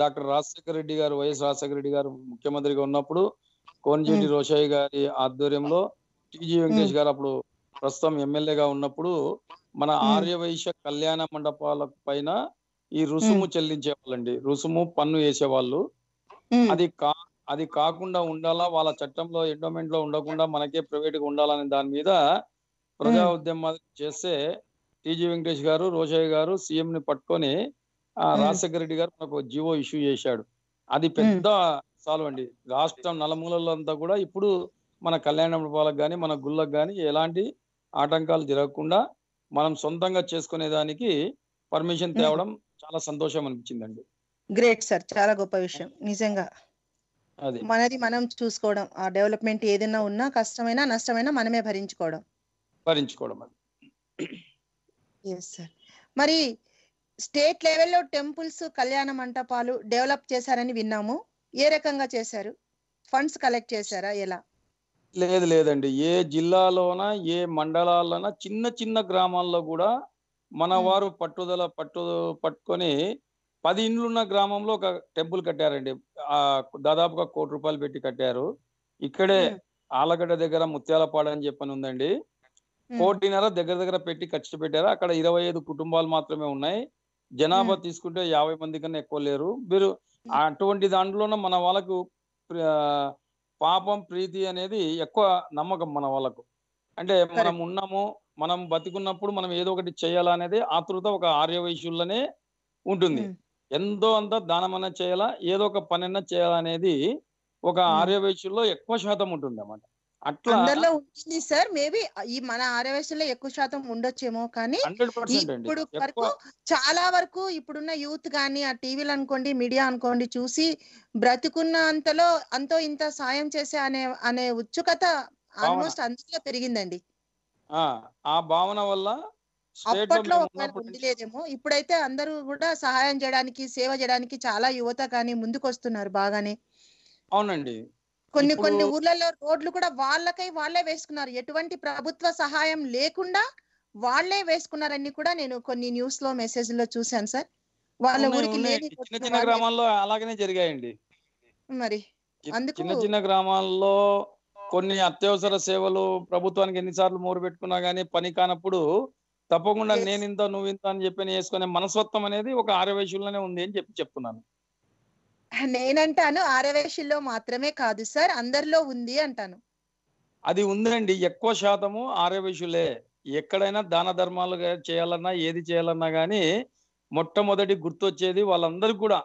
డాక్టర్ రాజశేఖర రెడ్డి గారు వైఎస్ రాజశేఖర రెడ్డి గారు ముఖ్యమంత్రిగా ఉన్నప్పుడు కోనిజేటి రోషయ్య గారి ఆధ్వర్యంలో టీజీ వెంకటేష్ గారు అప్పుడు ప్రస్తుతం ఎమ్మెల్యేగా ఉన్నప్పుడు మన ఆర్యవైశ్య కళ్యాణ మండపాల పైన ఈ రుసుము చెల్లించే వాళ్ళండి రుసుము పన్ను వేసేవాళ్ళు అది కా అది కాకుండా ఉండాలా వాళ్ళ చట్టంలో ఎండోమెంట్ లో ఉండకుండా మనకే ప్రైవేట్ గా ఉండాలనే దాని మీద ప్రజా ఉద్యమం చేస్తే టీజీ వెంకటేష్ గారు రోషయ్య గారు సీఎం ని పట్టుకొని రాజశేఖర రెడ్డి గారు మనకు జివో ఇష్యూ చేశాడు అది పెద్ద చాలు అండి రాష్ట్రం నలుమూలల్లో అంతా కూడా ఇప్పుడు మన కళ్యాణ మండపాలకు కానీ మన గుళ్ళకు కానీ ఎలాంటి ఆటంకాలు జరగకుండా మనం సొంతంగా చేసుకునే దానికి పర్మిషన్ తేవడం చాలా సంతోషం అనిపించింది అండి గ్రేట్ సార్ చాలా గొప్ప విషయం నిజంగా అది మనది మనం చూసుకోవడం ఆ డెవలప్మెంట్ ఏదైనా ఉన్నా కష్టమైనా నష్టమైనా మనమే భరించుకోవడం భరించుకోవడం అది ఎస్ సార్ మరి స్టేట్ లెవెల్లో టెంపుల్స్ కళ్యాణ మంటపాలు డెవలప్ చేశారని విన్నాము ఏ రకంగా చేశారు ఫండ్స్ కలెక్ట్ చేశారా ఎలా లేదు లేదండి ఏ జిల్లాలోన ఏ మండలాల్లోన చిన్న చిన్న గ్రామాల్లో కూడా మన వారు పట్టుదల పట్టు పట్టుకొని పది ఇండ్లున్న గ్రామంలో ఒక టెంపుల్ కట్టారండి దాదాపుగా కోటి రూపాయలు పెట్టి కట్టారు ఇక్కడే ఆలగడ్డ దగ్గర ముత్యాలపాడ అని చెప్పని ఉందండి కోటిన్నర దగ్గర దగ్గర పెట్టి ఖర్చు పెట్టారు అక్కడ ఇరవై ఐదు కుటుంబాలు మాత్రమే ఉన్నాయి జనాభా తీసుకుంటే యాభై మంది కన్నా ఎక్కువ లేరు మీరు అటువంటి దాంట్లోనూ మన వాళ్ళకు పాపం ప్రీతి అనేది ఎక్కువ నమ్మకం మన వాళ్ళకు అంటే మనం ఉన్నాము మనం బతికున్నప్పుడు మనం ఏదో ఒకటి చేయాలనేది ఆతృత ఒక ఆర్య వైశ్యుల్లోనే ఉంటుంది ఎంతో అంత దానమన్నా చేయాలా ఏదో ఒక పనైనా చేయాలనేది ఒక ఆర్య వైశ్యుల్లో ఎక్కువ శాతం ఉంటుంది అన్నమాట అందరిలో ఉంటుంది సార్ మేబీ ఈ మన ఆర్యవేశ ఎక్కువ శాతం ఉండొచ్చేమో కానీ ఇప్పుడు వరకు చాలా వరకు ఇప్పుడున్న యూత్ కానీ ఆ టీవీలు అనుకోండి మీడియా అనుకోండి చూసి బ్రతుకున్న అంతలో అంతో ఇంత సాయం చేసే అనే అనే ఉత్సుకత ఆల్మోస్ట్ అందులో పెరిగిందండి ఆ భావన వల్ల అప్పట్లో ఉండలేదేమో ఇప్పుడైతే అందరూ కూడా సహాయం చేయడానికి సేవ చేయడానికి చాలా యువత కానీ ముందుకు వస్తున్నారు బాగానే అవునండి కొన్ని కొన్ని ఊర్లలో రోడ్లు కూడా వాళ్ళకై వాళ్ళే వేసుకున్నారు ఎటువంటి ప్రభుత్వ సహాయం లేకుండా వాళ్ళే వేసుకున్నారని కూడా నేను కొన్ని న్యూస్ లో మెసేజ్ లో చూశాను సార్ వాళ్ళ ఊరికి చిన్న చిన్న గ్రామాల్లో అలాగనే జరిగాయండి మరి చిన్న చిన్న గ్రామాల్లో కొన్ని అత్యవసర సేవలు ప్రభుత్వానికి ఎన్నిసార్లు మోరు పెట్టుకున్నా గానీ పని కానప్పుడు తప్పకుండా నేను ఇంత నువ్వు ఇంత అని చెప్పి వేసుకునే మనస్వత్వం అనేది ఒక వయసులోనే ఉంది అని చెప్పి చెప్తున్నాను నేనంటాను ఆరవేశంలో మాత్రమే కాదు సార్ అందరిలో ఉంది అంటాను అది ఉందండి ఎక్కువ శాతము ఆరవేషులే ఎక్కడైనా దాన ధర్మాలు చేయాలన్నా ఏది చేయాలన్నా కానీ మొట్టమొదటి గుర్తొచ్చేది వాళ్ళందరూ కూడా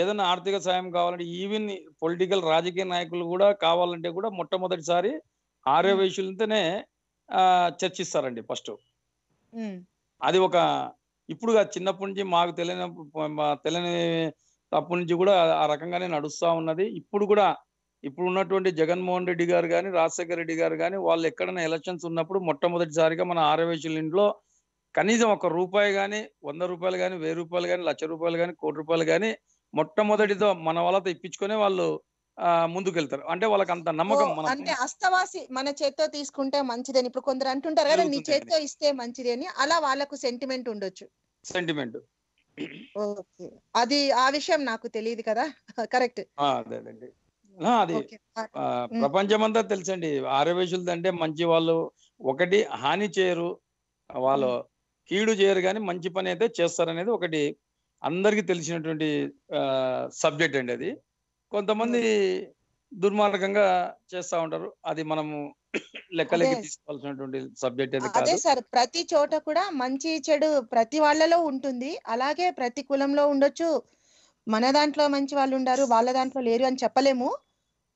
ఏదైనా ఆర్థిక సాయం కావాలంటే ఈవెన్ పొలిటికల్ రాజకీయ నాయకులు కూడా కావాలంటే కూడా మొట్టమొదటిసారి వయసులతోనే చర్చిస్తారండి ఫస్ట్ అది ఒక ఇప్పుడు చిన్నప్పటి నుంచి మాకు తెలియని తెలియని అప్పటి నుంచి కూడా ఆ రకంగానే నడుస్తూ ఉన్నది ఇప్పుడు కూడా ఇప్పుడు ఉన్నటువంటి జగన్మోహన్ రెడ్డి గారు కానీ రాజశేఖర రెడ్డి గారు కానీ వాళ్ళు ఎక్కడైనా ఎలక్షన్స్ ఉన్నప్పుడు మొట్టమొదటిసారిగా మన ఆరవేశుల ఇంట్లో కనీసం ఒక రూపాయి కానీ వంద రూపాయలు కానీ వెయ్యి రూపాయలు కానీ లక్ష రూపాయలు కానీ కోటి రూపాయలు కానీ మొట్టమొదటితో మన వాళ్ళతో ఇప్పించుకొని వాళ్ళు ముందుకెళ్తారు అంటే వాళ్ళకి అంత నమ్మకం అంటే అస్తవాసి మన చేత్తో తీసుకుంటే మంచిదని ఇప్పుడు కొందరు అంటుంటారు కదా నీ చేత్తో ఇస్తే మంచిది అని అలా వాళ్ళకు సెంటిమెంట్ ఉండొచ్చు సెంటిమెంట్ అది ఆ విషయం నాకు తెలియదు కదా కరెక్ట్ అదేనండి అది ప్రపంచమంతా తెలుసండి ఆరవేశులది అంటే మంచి వాళ్ళు ఒకటి హాని చేయరు వాళ్ళు కీడు చేయరు కానీ మంచి పని అయితే చేస్తారనేది ఒకటి అందరికి తెలిసినటువంటి సబ్జెక్ట్ అండి అది కొంతమంది దుర్మార్గంగా చేస్తూ ఉంటారు అది మనము లెక్కలకి తీసుకోవాల్సినటువంటి సబ్జెక్ట్ అదే సార్ ప్రతి చోట కూడా మంచి చెడు ప్రతి వాళ్ళలో ఉంటుంది అలాగే ప్రతి కులంలో ఉండొచ్చు మన దాంట్లో మంచి వాళ్ళు ఉండారు వాళ్ళ దాంట్లో లేరు అని చెప్పలేము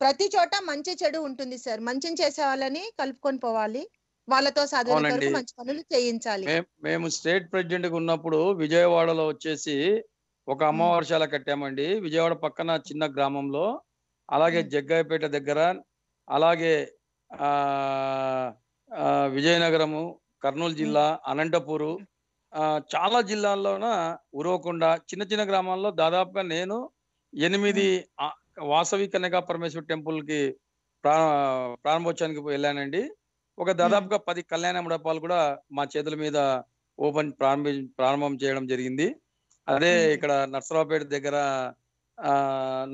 ప్రతి చోట మంచి చెడు ఉంటుంది సార్ మంచిని చేసే వాళ్ళని కలుపుకొని పోవాలి వాళ్ళతో చదువు మంచి పనులు చేయించాలి మేము స్టేట్ ప్రెసిడెంట్ ఉన్నప్పుడు విజయవాడలో వచ్చేసి ఒక అమ్మవారి కట్టామండి విజయవాడ పక్కన చిన్న గ్రామంలో అలాగే జగ్గాయపేట దగ్గర అలాగే విజయనగరము కర్నూలు జిల్లా అనంతపూరు చాలా జిల్లాల్లోన ఉరవకొండ చిన్న చిన్న గ్రామాల్లో దాదాపుగా నేను ఎనిమిది వాసవి కన్యకా పరమేశ్వర టెంపుల్కి ప్రా ప్రారంభోత్సవానికి వెళ్ళానండి ఒక దాదాపుగా పది కళ్యాణ మండపాలు కూడా మా చేతుల మీద ఓపెన్ ప్రారంభి ప్రారంభం చేయడం జరిగింది అదే ఇక్కడ నర్సరావుపేట దగ్గర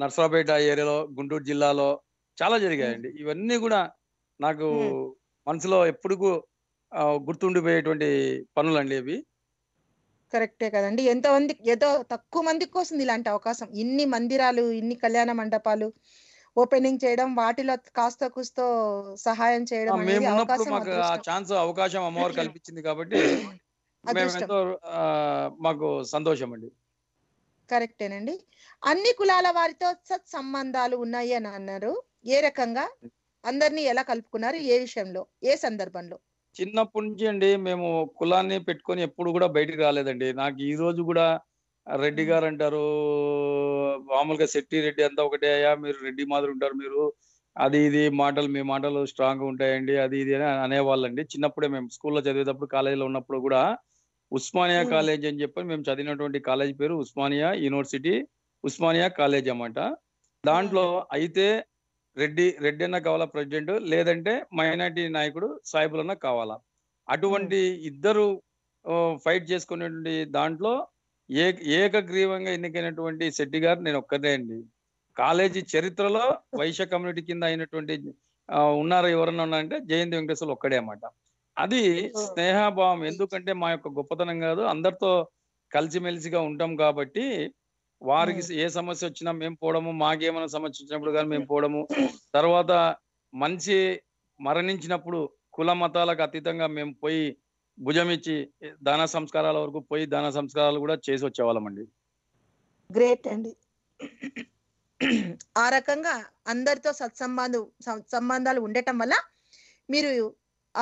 నర్సరావుపేట ఏరియాలో గుంటూరు జిల్లాలో చాలా జరిగాయండి ఇవన్నీ కూడా నాకు మనసులో ఎప్పుడు గుర్తుండిపోయేటువంటి పనులు అండి అవి కరెక్టే కదండి ఎంతమంది ఏదో తక్కువ మందికి వస్తుంది ఇలాంటి అవకాశం ఇన్ని మందిరాలు ఇన్ని కళ్యాణ మండపాలు ఓపెనింగ్ చేయడం వాటిలో కాస్త కూస్తో సహాయం చేయడం ఛాన్స్ అవకాశం అమ్మవారు కల్పించింది కాబట్టి మాకు సంతోషం అండి కరెక్టేనండి అన్ని కులాల వారితో సత్ సంబంధాలు ఉన్నాయి అని అన్నారు ఏ రకంగా అందరినీ ఎలా కలుపుకున్నారు ఏ విషయంలో ఏ సందర్భంలో చిన్నప్పటి నుంచి అండి మేము కులాన్ని పెట్టుకొని ఎప్పుడు కూడా బయటికి రాలేదండి నాకు ఈ రోజు కూడా రెడ్డి గారు అంటారు మామూలుగా శెట్టి రెడ్డి అంతా ఒకటే అయ్యా మీరు రెడ్డి మాదిరి ఉంటారు మీరు అది ఇది మాటలు మీ మాటలు స్ట్రాంగ్ ఉంటాయండి అది ఇది అని అనేవాళ్ళండి చిన్నప్పుడే మేము స్కూల్లో చదివేటప్పుడు కాలేజీలో ఉన్నప్పుడు కూడా ఉస్మానియా కాలేజ్ అని చెప్పి మేము చదివినటువంటి కాలేజ్ పేరు ఉస్మానియా యూనివర్సిటీ ఉస్మానియా కాలేజ్ అన్నమాట దాంట్లో అయితే రెడ్డి రెడ్డి అన్న కావాలా ప్రెసిడెంట్ లేదంటే మైనార్టీ నాయకుడు సాయిబుల్ అన్న కావాలా అటువంటి hmm. ఇద్దరు ఫైట్ చేసుకునేటువంటి దాంట్లో ఏ ఏకగ్రీవంగా ఎన్నికైనటువంటి శెట్టి గారు నేను ఒక్కదే అండి కాలేజీ చరిత్రలో వైశ్య కమ్యూనిటీ కింద అయినటువంటి ఉన్నారు ఎవరన్నా ఉన్నారంటే జయంతి వెంకటేశ్వరులు ఒక్కడే అన్నమాట అది స్నేహభావం ఎందుకంటే మా యొక్క గొప్పతనం కాదు అందరితో కలిసిమెలిసిగా ఉంటాం కాబట్టి వారికి ఏ సమస్య వచ్చినా మేము పోవడము మాకేమైనా సమస్య వచ్చినప్పుడు కానీ మేము పోవడము తర్వాత మంచి మరణించినప్పుడు కుల మతాలకు అతీతంగా మేము పోయి భుజం ఇచ్చి దాన సంస్కారాల వరకు పోయి దాన సంస్కారాలు కూడా చేసి వచ్చేవాళ్ళం అండి గ్రేట్ అండి ఆ రకంగా అందరితో సత్సంబంధం సంబంధాలు ఉండటం వల్ల మీరు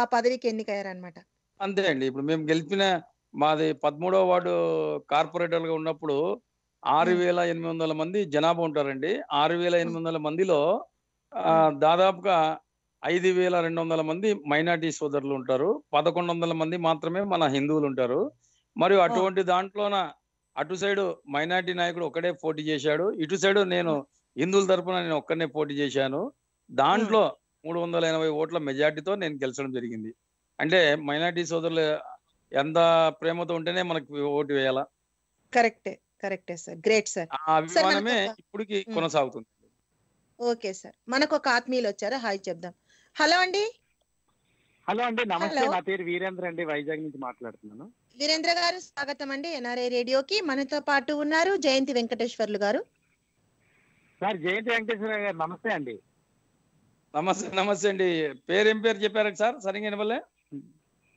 ఆ పదవికి ఎన్నికయ్యారనమాట అంతే అండి ఇప్పుడు మేము గెలిపిన మాది పదమూడవ వార్డు కార్పొరేటర్గా ఉన్నప్పుడు ఆరు వేల ఎనిమిది వందల మంది జనాభా ఉంటారండి ఆరు వేల ఎనిమిది వందల మందిలో దాదాపుగా ఐదు వేల రెండు వందల మంది మైనార్టీ సోదరులు ఉంటారు పదకొండు వందల మంది మాత్రమే మన హిందువులు ఉంటారు మరియు అటువంటి దాంట్లోన అటు సైడు మైనార్టీ నాయకుడు ఒకడే పోటీ చేశాడు ఇటు సైడు నేను హిందువుల తరఫున నేను ఒక్కడనే పోటీ చేశాను దాంట్లో మూడు వందల ఎనభై ఓట్ల మెజార్టీతో నేను గెలిచడం జరిగింది అంటే మైనార్టీ సోదరులు ఎంత ప్రేమతో ఉంటేనే మనకి ఓటు వేయాల కరెక్టే కరెక్టే సార్ గ్రేట్ సార్ అభిమానమే ఇప్పటికి కొనసాగుతుంది ఓకే సార్ మనకు ఒక ఆత్మీయులు వచ్చారు హాయ్ చెప్దాం హలో అండి హలో అండి నమస్తే నా పేరు వీరేంద్ర అండి వైజాగ్ నుంచి మాట్లాడుతున్నాను వీరేంద్ర గారు స్వాగతం అండి ఎన్ఆర్ఐ రేడియోకి మనతో పాటు ఉన్నారు జయంతి వెంకటేశ్వర్లు గారు సార్ జయంతి వెంకటేశ్వర గారు నమస్తే అండి నమస్తే నమస్తే అండి పేరు ఏం పేరు చెప్పారు సార్ సరిగ్గా వినవలే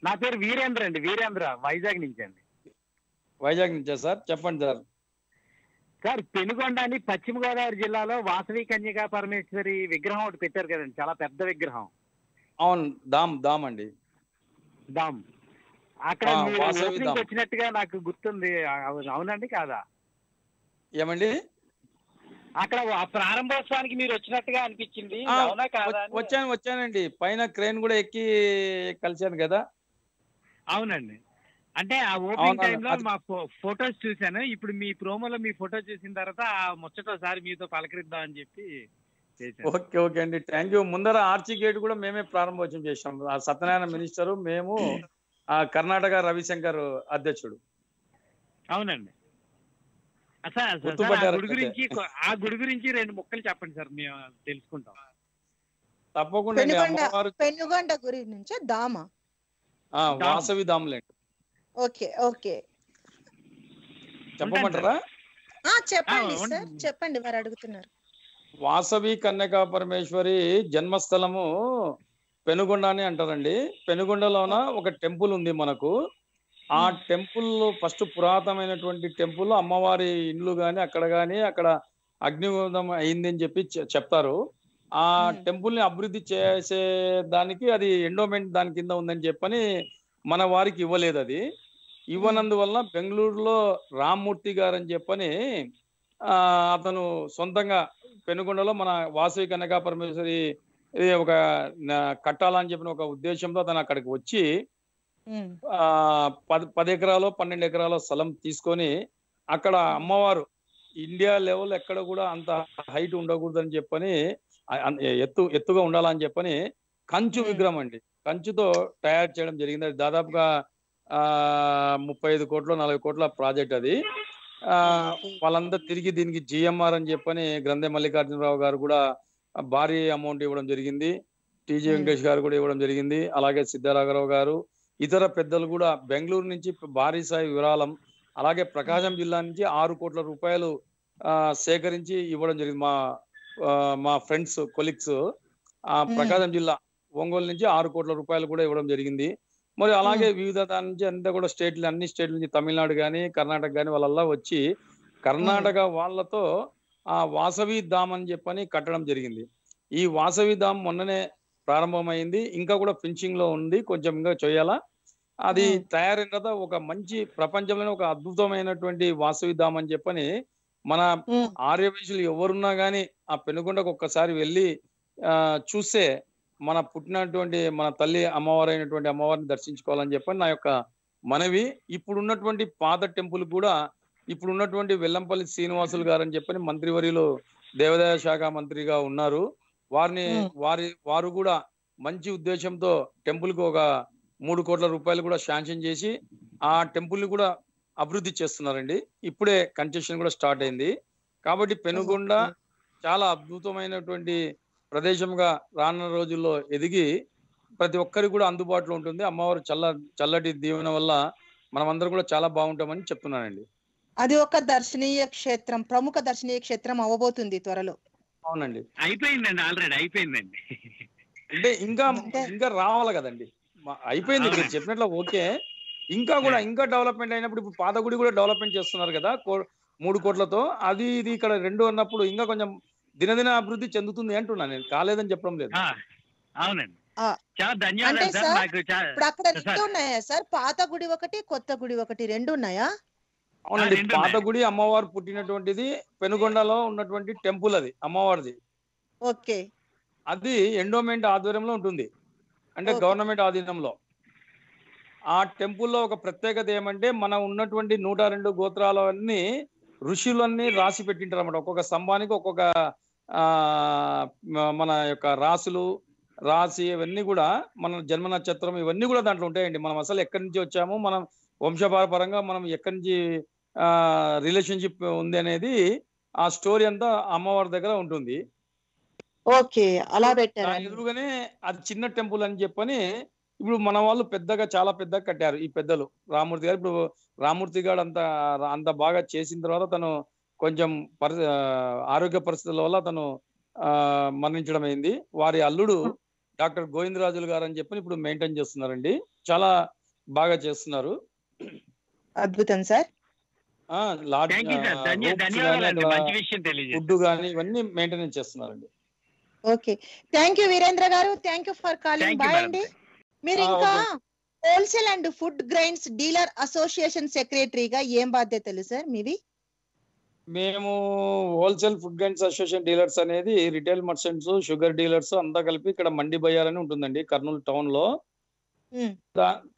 నా పేరు వీరేంద్ర అండి వీరేంద్ర వైజాగ్ నుంచి అండి వైజాగ్ నుంచి సార్ చెప్పండి సార్ సార్ పెనుగొండ అని పశ్చిమ గోదావరి జిల్లాలో వాసవి కన్యగా పరమేశ్వరి విగ్రహం ఒకటి పెట్టారు కదండి చాలా పెద్ద విగ్రహం అవును దామ్ దామ్ అండి దామ్ అక్కడ వచ్చినట్టుగా నాకు గుర్తుంది అవునండి కాదా ఏమండి అక్కడ ప్రారంభోత్సవానికి మీరు వచ్చినట్టుగా అనిపించింది అవునా వచ్చాను వచ్చానండి పైన క్రేన్ కూడా ఎక్కి కలిశాను కదా అవునండి అంటే ఆ ఓపెనింగ్ టైమ్ లో మా ఫోటోస్ చూసాను ఇప్పుడు మీ ప్రోమోలో మీ ఫోటో చూసిన తర్వాత ఆ ముచ్చట ఒకసారి మీతో పలకరిద్దాం అని చెప్పి ఓకే ఓకే అండి థ్యాంక్ యూ ముందర ఆర్చి గేట్ కూడా మేమే ప్రారంభోత్సవం చేసాం ఆ సత్యనారాయణ మినిస్టరు మేము ఆ కర్ణాటక రవిశంకర్ అధ్యక్షుడు అవునండి గుడి గురించి ఆ గుడి గురించి రెండు ముక్కలు చెప్పండి సార్ మేము తెలుసుకుంటాం తప్పకుండా పెనుగొండ దామ వాసవి దాములేండి ఓకే ఓకే చెప్పమంటారా చెప్పండి సార్ చెప్పండి వారు అడుగుతున్నారు వాసవి కన్యకా పరమేశ్వరి జన్మస్థలము పెనుగొండ అని అంటారండి పెనుగొండలోన ఒక టెంపుల్ ఉంది మనకు ఆ టెంపుల్ ఫస్ట్ పురాతనమైనటువంటి టెంపుల్ అమ్మవారి ఇండ్లు గాని అక్కడ గాని అక్కడ అయింది అయిందని చెప్పి చెప్తారు ఆ టెంపుల్ ని అభివృద్ధి చేసే దానికి అది ఎండోమెంట్ దాని కింద ఉందని చెప్పని మన వారికి ఇవ్వలేదు అది ఇవ్వనందువల్ల బెంగళూరులో రామ్మూర్తి గారు అని చెప్పని అతను సొంతంగా పెనుగొండలో మన వాసవి కనకా పరమేశ్వరి ఒక కట్టాలని చెప్పిన ఒక ఉద్దేశంతో అతను అక్కడికి వచ్చి పది పది ఎకరాలు పన్నెండు ఎకరాల స్థలం తీసుకొని అక్కడ అమ్మవారు ఇండియా లెవెల్ ఎక్కడ కూడా అంత హైట్ ఉండకూడదని చెప్పని ఎత్తు ఎత్తుగా ఉండాలని చెప్పని కంచు విగ్రహం అండి కంచుతో తయారు చేయడం జరిగింది దాదాపుగా ముప్పై ఐదు కోట్లు నలభై కోట్ల ప్రాజెక్ట్ అది వాళ్ళంతా తిరిగి దీనికి జిఎంఆర్ అని చెప్పని గ్రంథే మల్లికార్జునరావు గారు కూడా భారీ అమౌంట్ ఇవ్వడం జరిగింది టీజీ వెంకటేష్ గారు కూడా ఇవ్వడం జరిగింది అలాగే సిద్ధరాఘరావు గారు ఇతర పెద్దలు కూడా బెంగళూరు నుంచి భారీ స్థాయి విరాళం అలాగే ప్రకాశం జిల్లా నుంచి ఆరు కోట్ల రూపాయలు సేకరించి ఇవ్వడం జరిగింది మా మా ఫ్రెండ్స్ కొలీగ్స్ ప్రకాశం జిల్లా ఒంగోలు నుంచి ఆరు కోట్ల రూపాయలు కూడా ఇవ్వడం జరిగింది మరి అలాగే వివిధ దాని నుంచి అంతా కూడా స్టేట్లు అన్ని స్టేట్ల నుంచి తమిళనాడు కానీ కర్ణాటక కానీ వాళ్ళల్లా వచ్చి కర్ణాటక వాళ్ళతో ఆ వాసవి ధామ్ అని చెప్పని కట్టడం జరిగింది ఈ వాసవి ధామ్ మొన్ననే ప్రారంభమైంది ఇంకా కూడా ఫినిషింగ్ లో ఉంది కొంచెం ఇంకా చేయాలా అది తయారైన తర్వాత ఒక మంచి ప్రపంచంలోనే ఒక అద్భుతమైనటువంటి వాసవి ధామ్ అని చెప్పని మన ఆర్యవేశులు ఎవరున్నా గానీ ఆ పెనుగొండకు ఒక్కసారి వెళ్ళి చూస్తే మన పుట్టినటువంటి మన తల్లి అమ్మవారు అయినటువంటి అమ్మవారిని దర్శించుకోవాలని చెప్పని నా యొక్క మనవి ఇప్పుడు ఉన్నటువంటి పాత టెంపుల్ కూడా ఇప్పుడు ఉన్నటువంటి వెల్లంపల్లి శ్రీనివాసులు గారు అని చెప్పని మంత్రివర్యులు దేవాదాయ శాఖ మంత్రిగా ఉన్నారు వారిని వారి వారు కూడా మంచి ఉద్దేశంతో టెంపుల్ కు ఒక మూడు కోట్ల రూపాయలు కూడా శాంక్షన్ చేసి ఆ ని కూడా అభివృద్ధి చేస్తున్నారండి ఇప్పుడే కన్స్ట్రక్షన్ కూడా స్టార్ట్ అయింది కాబట్టి పెనుగొండ చాలా అద్భుతమైనటువంటి ప్రదేశంగా రానున్న రోజుల్లో ఎదిగి ప్రతి ఒక్కరికి కూడా అందుబాటులో ఉంటుంది అమ్మవారు చల్ల చల్లటి దీవెన వల్ల అందరం కూడా చాలా బాగుంటామని చెప్తున్నానండి అది ఒక దర్శనీయ క్షేత్రం ప్రముఖ దర్శనీయ క్షేత్రం అవ్వబోతుంది త్వరలో అవునండి అయిపోయిందండి ఆల్రెడీ అయిపోయిందండి అంటే ఇంకా ఇంకా రావాలి కదండి అయిపోయింది మీరు చెప్పినట్లు ఓకే ఇంకా కూడా ఇంకా డెవలప్మెంట్ అయినప్పుడు ఇప్పుడు పాతగుడి కూడా డెవలప్మెంట్ చేస్తున్నారు కదా మూడు కోట్లతో అది ఇది ఇక్కడ రెండు అన్నప్పుడు ఇంకా కొంచెం దినదిన అభివృద్ధి చెందుతుంది అంటున్నా నేను కాలేదని చెప్పడం లేదు అవునండి చాలా ధన్యవాదాలు సార్ అక్కడ సార్ పాత గుడి ఒకటి కొత్త గుడి ఒకటి రెండు ఉన్నాయా అవునండి పాత గుడి అమ్మవారు పుట్టినటువంటిది పెనుగొండలో ఉన్నటువంటి టెంపుల్ అది అమ్మవారిది ఓకే అది ఎండోమెంట్ ఆధ్వర్యంలో ఉంటుంది అంటే గవర్నమెంట్ ఆధీనంలో ఆ టెంపుల్లో ఒక ప్రత్యేకత ఏమంటే మనం ఉన్నటువంటి నూట రెండు గోత్రాలన్నీ ఋషులన్నీ రాసి పెట్టింటారు అన్నమాట ఒక్కొక్క స్తంభానికి ఒక్కొక్క మన యొక్క రాసులు రాసి ఇవన్నీ కూడా మన జన్మ నక్షత్రం ఇవన్నీ కూడా దాంట్లో ఉంటాయండి మనం అసలు ఎక్కడి నుంచి వచ్చాము మనం వంశపారపరంగా మనం ఎక్కడి నుంచి రిలేషన్షిప్ ఉంది అనేది ఆ స్టోరీ అంతా అమ్మవారి దగ్గర ఉంటుంది ఓకే అలా ఎదురుగానే అది చిన్న టెంపుల్ అని చెప్పని ఇప్పుడు మన వాళ్ళు పెద్దగా చాలా పెద్దగా కట్టారు ఈ పెద్దలు రామూర్తి గారు ఇప్పుడు రామూర్తి గారు అంత అంత బాగా చేసిన తర్వాత తను కొంచెం పరి ఆరోగ్య పరిస్థితుల వల్ల అతను మరణించడం అయింది వారి అల్లుడు డాక్టర్ గోవిందరాజులు గారు అని చెప్పి ఇప్పుడు మెయింటైన్ చేస్తున్నారండి చాలా బాగా చేస్తున్నారు అద్భుతం సార్ ఫుడ్ కానీ ఇవన్నీ మెయింటెనెన్స్ చేస్తున్నారండి okay thank you Veerendra garu thank you for calling bye అండి మీరు ఇంకా wholesale and food grains dealer association సెక్రటరీగా ఏం బాధ్యతలు సార్ మీవి మేము wholesale food and association dealers అనేది రిటైల్ మర్చెంట్స్ షుగర్ డీలర్స్ అంతా కలిపి ఇక్కడ మండి బయ్యాలని ఉంటుందండి కర్నూలు టౌన్ లో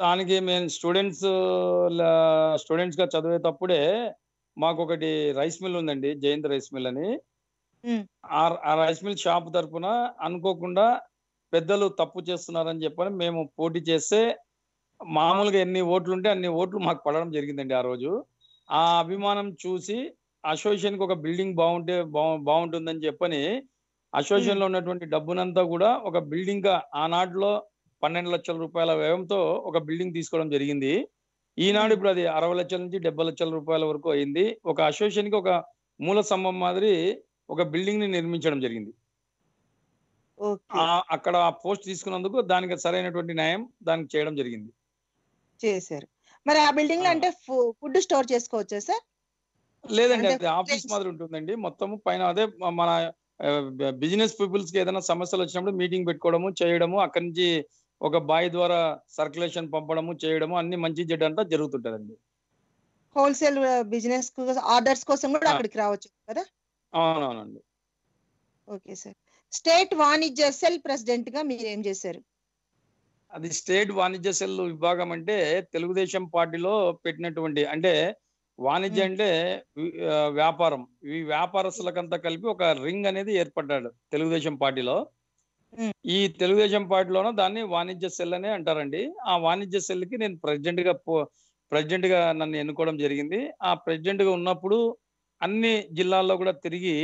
దానికి మేము స్టూడెంట్స్ స్టూడెంట్స్ గా చదివేటప్పుడే మాకు ఒకటి రైస్ మిల్ ఉందండి జయంత్ రైస్ మిల్ అని ఆ రైస్ మిల్ షాప్ తరఫున అనుకోకుండా పెద్దలు తప్పు చేస్తున్నారని చెప్పని మేము పోటీ చేస్తే మామూలుగా ఎన్ని ఓట్లు ఉంటే అన్ని ఓట్లు మాకు పడడం జరిగిందండి ఆ రోజు ఆ అభిమానం చూసి అసోసియేషన్ కి ఒక బిల్డింగ్ బాగుంటే బాగుంటుందని చెప్పని అసోసియేషన్ లో ఉన్నటువంటి డబ్బునంతా కూడా ఒక బిల్డింగ్ ఆనాటిలో పన్నెండు లక్షల రూపాయల వ్యయంతో ఒక బిల్డింగ్ తీసుకోవడం జరిగింది ఈనాడు ఇప్పుడు అది అరవై లక్షల నుంచి డెబ్బై లక్షల రూపాయల వరకు అయింది ఒక అసోసియేషన్ కి ఒక మూల స్తంభం మాదిరి ఒక బిల్డింగ్ ని నిర్మించడం జరిగింది అక్కడ ఆ పోస్ట్ తీసుకున్నందుకు దానికి సరైనటువంటి న్యాయం దానికి చేయడం జరిగింది చేశారు మరి ఆ బిల్డింగ్ లో అంటే ఫుడ్ స్టోర్ చేసుకోవచ్చా సార్ లేదండి అది ఆఫీస్ మాదిరి ఉంటుందండి మొత్తం పైన అదే మన బిజినెస్ పీపుల్స్ కి ఏదైనా సమస్యలు వచ్చినప్పుడు మీటింగ్ పెట్టుకోవడము చేయడము అక్కడి నుంచి ఒక బాయ్ ద్వారా సర్క్యులేషన్ పంపడము చేయడము అన్ని మంచి చెడ్డ అంతా జరుగుతుంటదండి హోల్సేల్ బిజినెస్ ఆర్డర్స్ కోసం కూడా అక్కడికి రావచ్చు కదా అవునవునండి ఓకే సార్ స్టేట్ వాణిజ్య సెల్ ప్రెసిడెంట్ గా మీరు ఏం చేశారు అది స్టేట్ వాణిజ్య సెల్ విభాగం అంటే తెలుగుదేశం పార్టీలో పెట్టినటువంటి అంటే వాణిజ్యం అంటే వ్యాపారం ఈ వ్యాపారస్తులకంతా కలిపి ఒక రింగ్ అనేది ఏర్పడ్డాడు తెలుగుదేశం పార్టీలో ఈ తెలుగుదేశం పార్టీలోనూ దాన్ని వాణిజ్య సెల్ అనే అంటారండి ఆ వాణిజ్య సెల్కి నేను ప్రెసిడెంట్ గా ప్రెసిడెంట్ గా నన్ను ఎన్నుకోవడం జరిగింది ఆ ప్రెసిడెంట్ గా ఉన్నప్పుడు అన్ని జిల్లాల్లో కూడా తిరిగి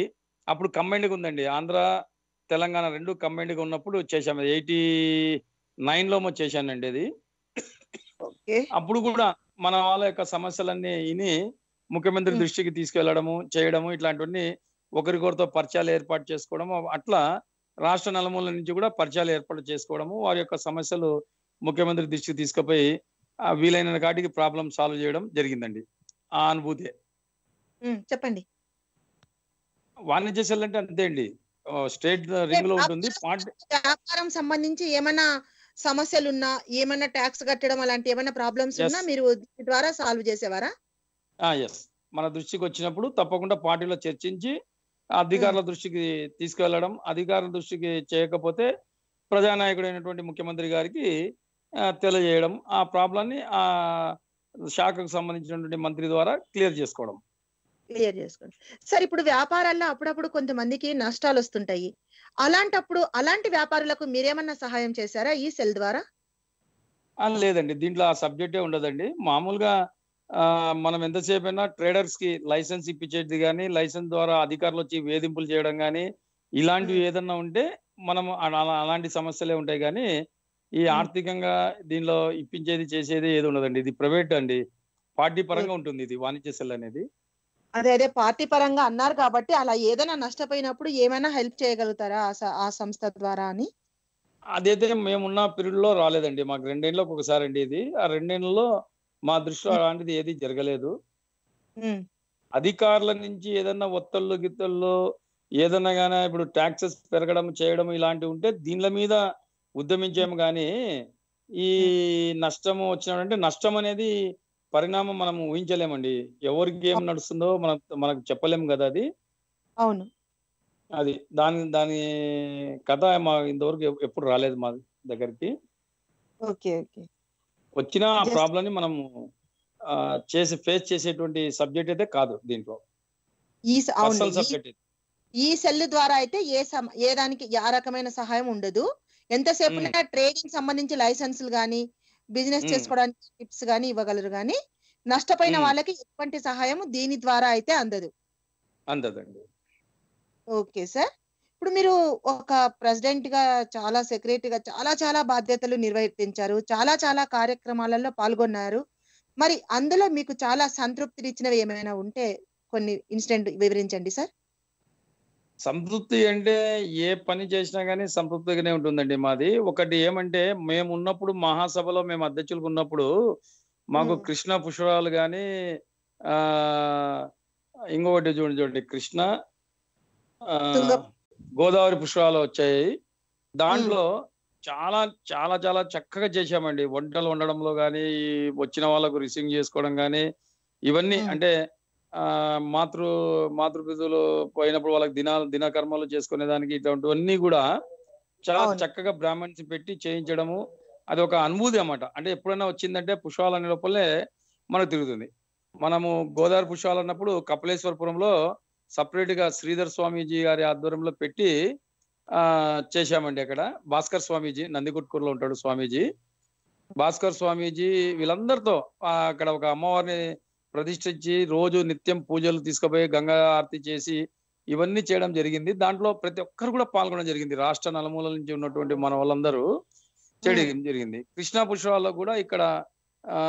అప్పుడు కంబైండ్గా ఉందండి ఆంధ్ర తెలంగాణ రెండు కంబైండ్గా ఉన్నప్పుడు చేశాము ఎయిటీ నైన్లో చేశానండి అది అప్పుడు కూడా మన వాళ్ళ యొక్క సమస్యలన్నీ విని ముఖ్యమంత్రి దృష్టికి తీసుకెళ్లడము చేయడము ఇట్లాంటివన్నీ ఒకరికొకరితో పరిచయాలు ఏర్పాటు చేసుకోవడము అట్లా రాష్ట్ర నలమూల నుంచి కూడా పరిచయాలు ఏర్పాటు చేసుకోవడము వారి యొక్క సమస్యలు ముఖ్యమంత్రి దృష్టికి తీసుకుపోయి వీలైన కాటికి ప్రాబ్లం సాల్వ్ చేయడం జరిగిందండి ఆ అనుభూతే చెప్పండి వాణిజ్య సెల్ అంటే అంతే అండి స్టేట్ రింగ్ లో ఉంటుంది వ్యాపారం సంబంధించి ఏమైనా సమస్యలు ఉన్నా ఏమైనా ట్యాక్స్ కట్టడం అలాంటి ఏమైనా ప్రాబ్లమ్స్ ఉన్నా మీరు ద్వారా సాల్వ్ చేసేవారా ఎస్ మన దృష్టికి వచ్చినప్పుడు తప్పకుండా పార్టీలో చర్చించి అధికారుల దృష్టికి తీసుకెళ్లడం అధికారుల దృష్టికి చేయకపోతే అయినటువంటి ముఖ్యమంత్రి గారికి తెలియజేయడం ఆ ప్రాబ్లాన్ని ఆ శాఖకు సంబంధించినటువంటి మంత్రి ద్వారా క్లియర్ చేసుకోవడం క్లియర్ చేసుకోండి సార్ ఇప్పుడు వ్యాపారాల్లో అప్పుడప్పుడు కొంతమందికి నష్టాలు వస్తుంటాయి అలాంటప్పుడు అలాంటి వ్యాపారులకు మీరేమన్నా సహాయం చేశారా ఈ సెల్ ద్వారా లేదండి దీంట్లో ఆ సబ్జెక్టే ఉండదండి మామూలుగా మనం ఎంతసేపు అయినా ట్రేడర్స్ కి లైసెన్స్ ఇప్పించేది కానీ లైసెన్స్ ద్వారా అధికారులు వచ్చి వేధింపులు చేయడం కానీ ఇలాంటివి ఏదన్నా ఉంటే మనం అలాంటి సమస్యలే ఉంటాయి కానీ ఈ ఆర్థికంగా దీనిలో ఇప్పించేది చేసేది ఏది ఉండదండి ఇది ప్రైవేట్ అండి పార్టీ పరంగా ఉంటుంది ఇది వాణిజ్య సెల్ అనేది అదే అదే పార్టీ పరంగా అన్నారు కాబట్టి అలా ఏదైనా నష్టపోయినప్పుడు ఏమైనా హెల్ప్ చేయగలుగుతారా ఆ సంస్థ ద్వారా అని అదైతే మేమున్న లో రాలేదండి మాకు రెండేళ్ళకి ఒకసారి అండి ఇది ఆ రెండేళ్ళలో మా దృష్టిలో అలాంటిది ఏది జరగలేదు అధికారుల నుంచి ఏదన్నా ఒత్తళ్ళు గిత్తళ్ళు ఏదన్నా గానీ ఇప్పుడు ట్యాక్సెస్ పెరగడం చేయడం ఇలాంటివి ఉంటే దీనిల మీద ఉద్యమించాము కానీ ఈ నష్టము వచ్చినాడంటే నష్టం అనేది పరిణామం మనం ఊహించలేమండి ఎవరికి ఏం నడుస్తుందో మనం మనకు చెప్పలేము కదా అది అవును అది దాని దాని కథ మా ఇంతవరకు ఎప్పుడు రాలేదు మా దగ్గరికి వచ్చిన ఆ ప్రాబ్లం ని చేసి ఫేస్ చేసేటువంటి సబ్జెక్ట్ అయితే కాదు దీంట్లో ఈ సబ్జెక్ట్ ఈ సెల్ ద్వారా అయితే ఏ ఏ దానికి ఆ రకమైన సహాయం ఉండదు ఎంతసేపు ట్రేడింగ్ సంబంధించి లైసెన్స్ కానీ బిజినెస్ చేసుకోవడానికి టిప్స్ గానీ ఇవ్వగలరు గానీ నష్టపోయిన వాళ్ళకి ఎటువంటి సహాయం దీని ద్వారా అయితే అందదు అందదండి ఓకే సార్ ఇప్పుడు మీరు ఒక ప్రెసిడెంట్ గా చాలా సెక్రటరీ గా చాలా చాలా బాధ్యతలు నిర్వర్తించారు చాలా చాలా కార్యక్రమాలలో పాల్గొన్నారు మరి అందులో మీకు చాలా సంతృప్తినిచ్చినవి ఏమైనా ఉంటే కొన్ని ఇన్సిడెంట్ వివరించండి సార్ సంతృప్తి అంటే ఏ పని చేసినా కానీ సంతృప్తిగానే ఉంటుందండి మాది ఒకటి ఏమంటే మేము ఉన్నప్పుడు మహాసభలో మేము అధ్యక్షులకు ఉన్నప్పుడు మాకు కృష్ణ పుష్పరాలు కానీ ఆ ఇంకొకటి చూడండి చూడండి కృష్ణ గోదావరి పుష్పరాలు వచ్చాయి దాంట్లో చాలా చాలా చాలా చక్కగా చేశామండి వంటలు వండడంలో కానీ వచ్చిన వాళ్ళకు రిసీవ్ చేసుకోవడం కానీ ఇవన్నీ అంటే మాతృ మాతృపితులు పోయినప్పుడు వాళ్ళకి దినా దినకర్మలు చేసుకునే దానికి ఇటువంటివన్నీ కూడా చాలా చక్కగా బ్రాహ్మణ్స్ పెట్టి చేయించడము అది ఒక అనుభూతి అన్నమాట అంటే ఎప్పుడైనా వచ్చిందంటే పుష్పాలు అనే లోపలే మనకు తిరుగుతుంది మనము గోదావరి పుష్పాలు అన్నప్పుడు కపిలేశ్వరపురంలో సపరేట్ గా శ్రీధర్ స్వామీజీ గారి ఆధ్వర్యంలో పెట్టి ఆ చేశామండి అక్కడ భాస్కర్ స్వామీజీ నందికొట్కూరులో ఉంటాడు స్వామీజీ భాస్కర్ స్వామీజీ వీళ్ళందరితో అక్కడ ఒక అమ్మవారిని ప్రతిష్ఠించి రోజు నిత్యం పూజలు తీసుకుపోయి గంగా ఆర్తి చేసి ఇవన్నీ చేయడం జరిగింది దాంట్లో ప్రతి ఒక్కరు కూడా పాల్గొనడం జరిగింది రాష్ట్ర నలుమూల నుంచి ఉన్నటువంటి మన వాళ్ళందరూ చేయడం జరిగింది కృష్ణా పుష్పాల్లో కూడా ఇక్కడ ఆ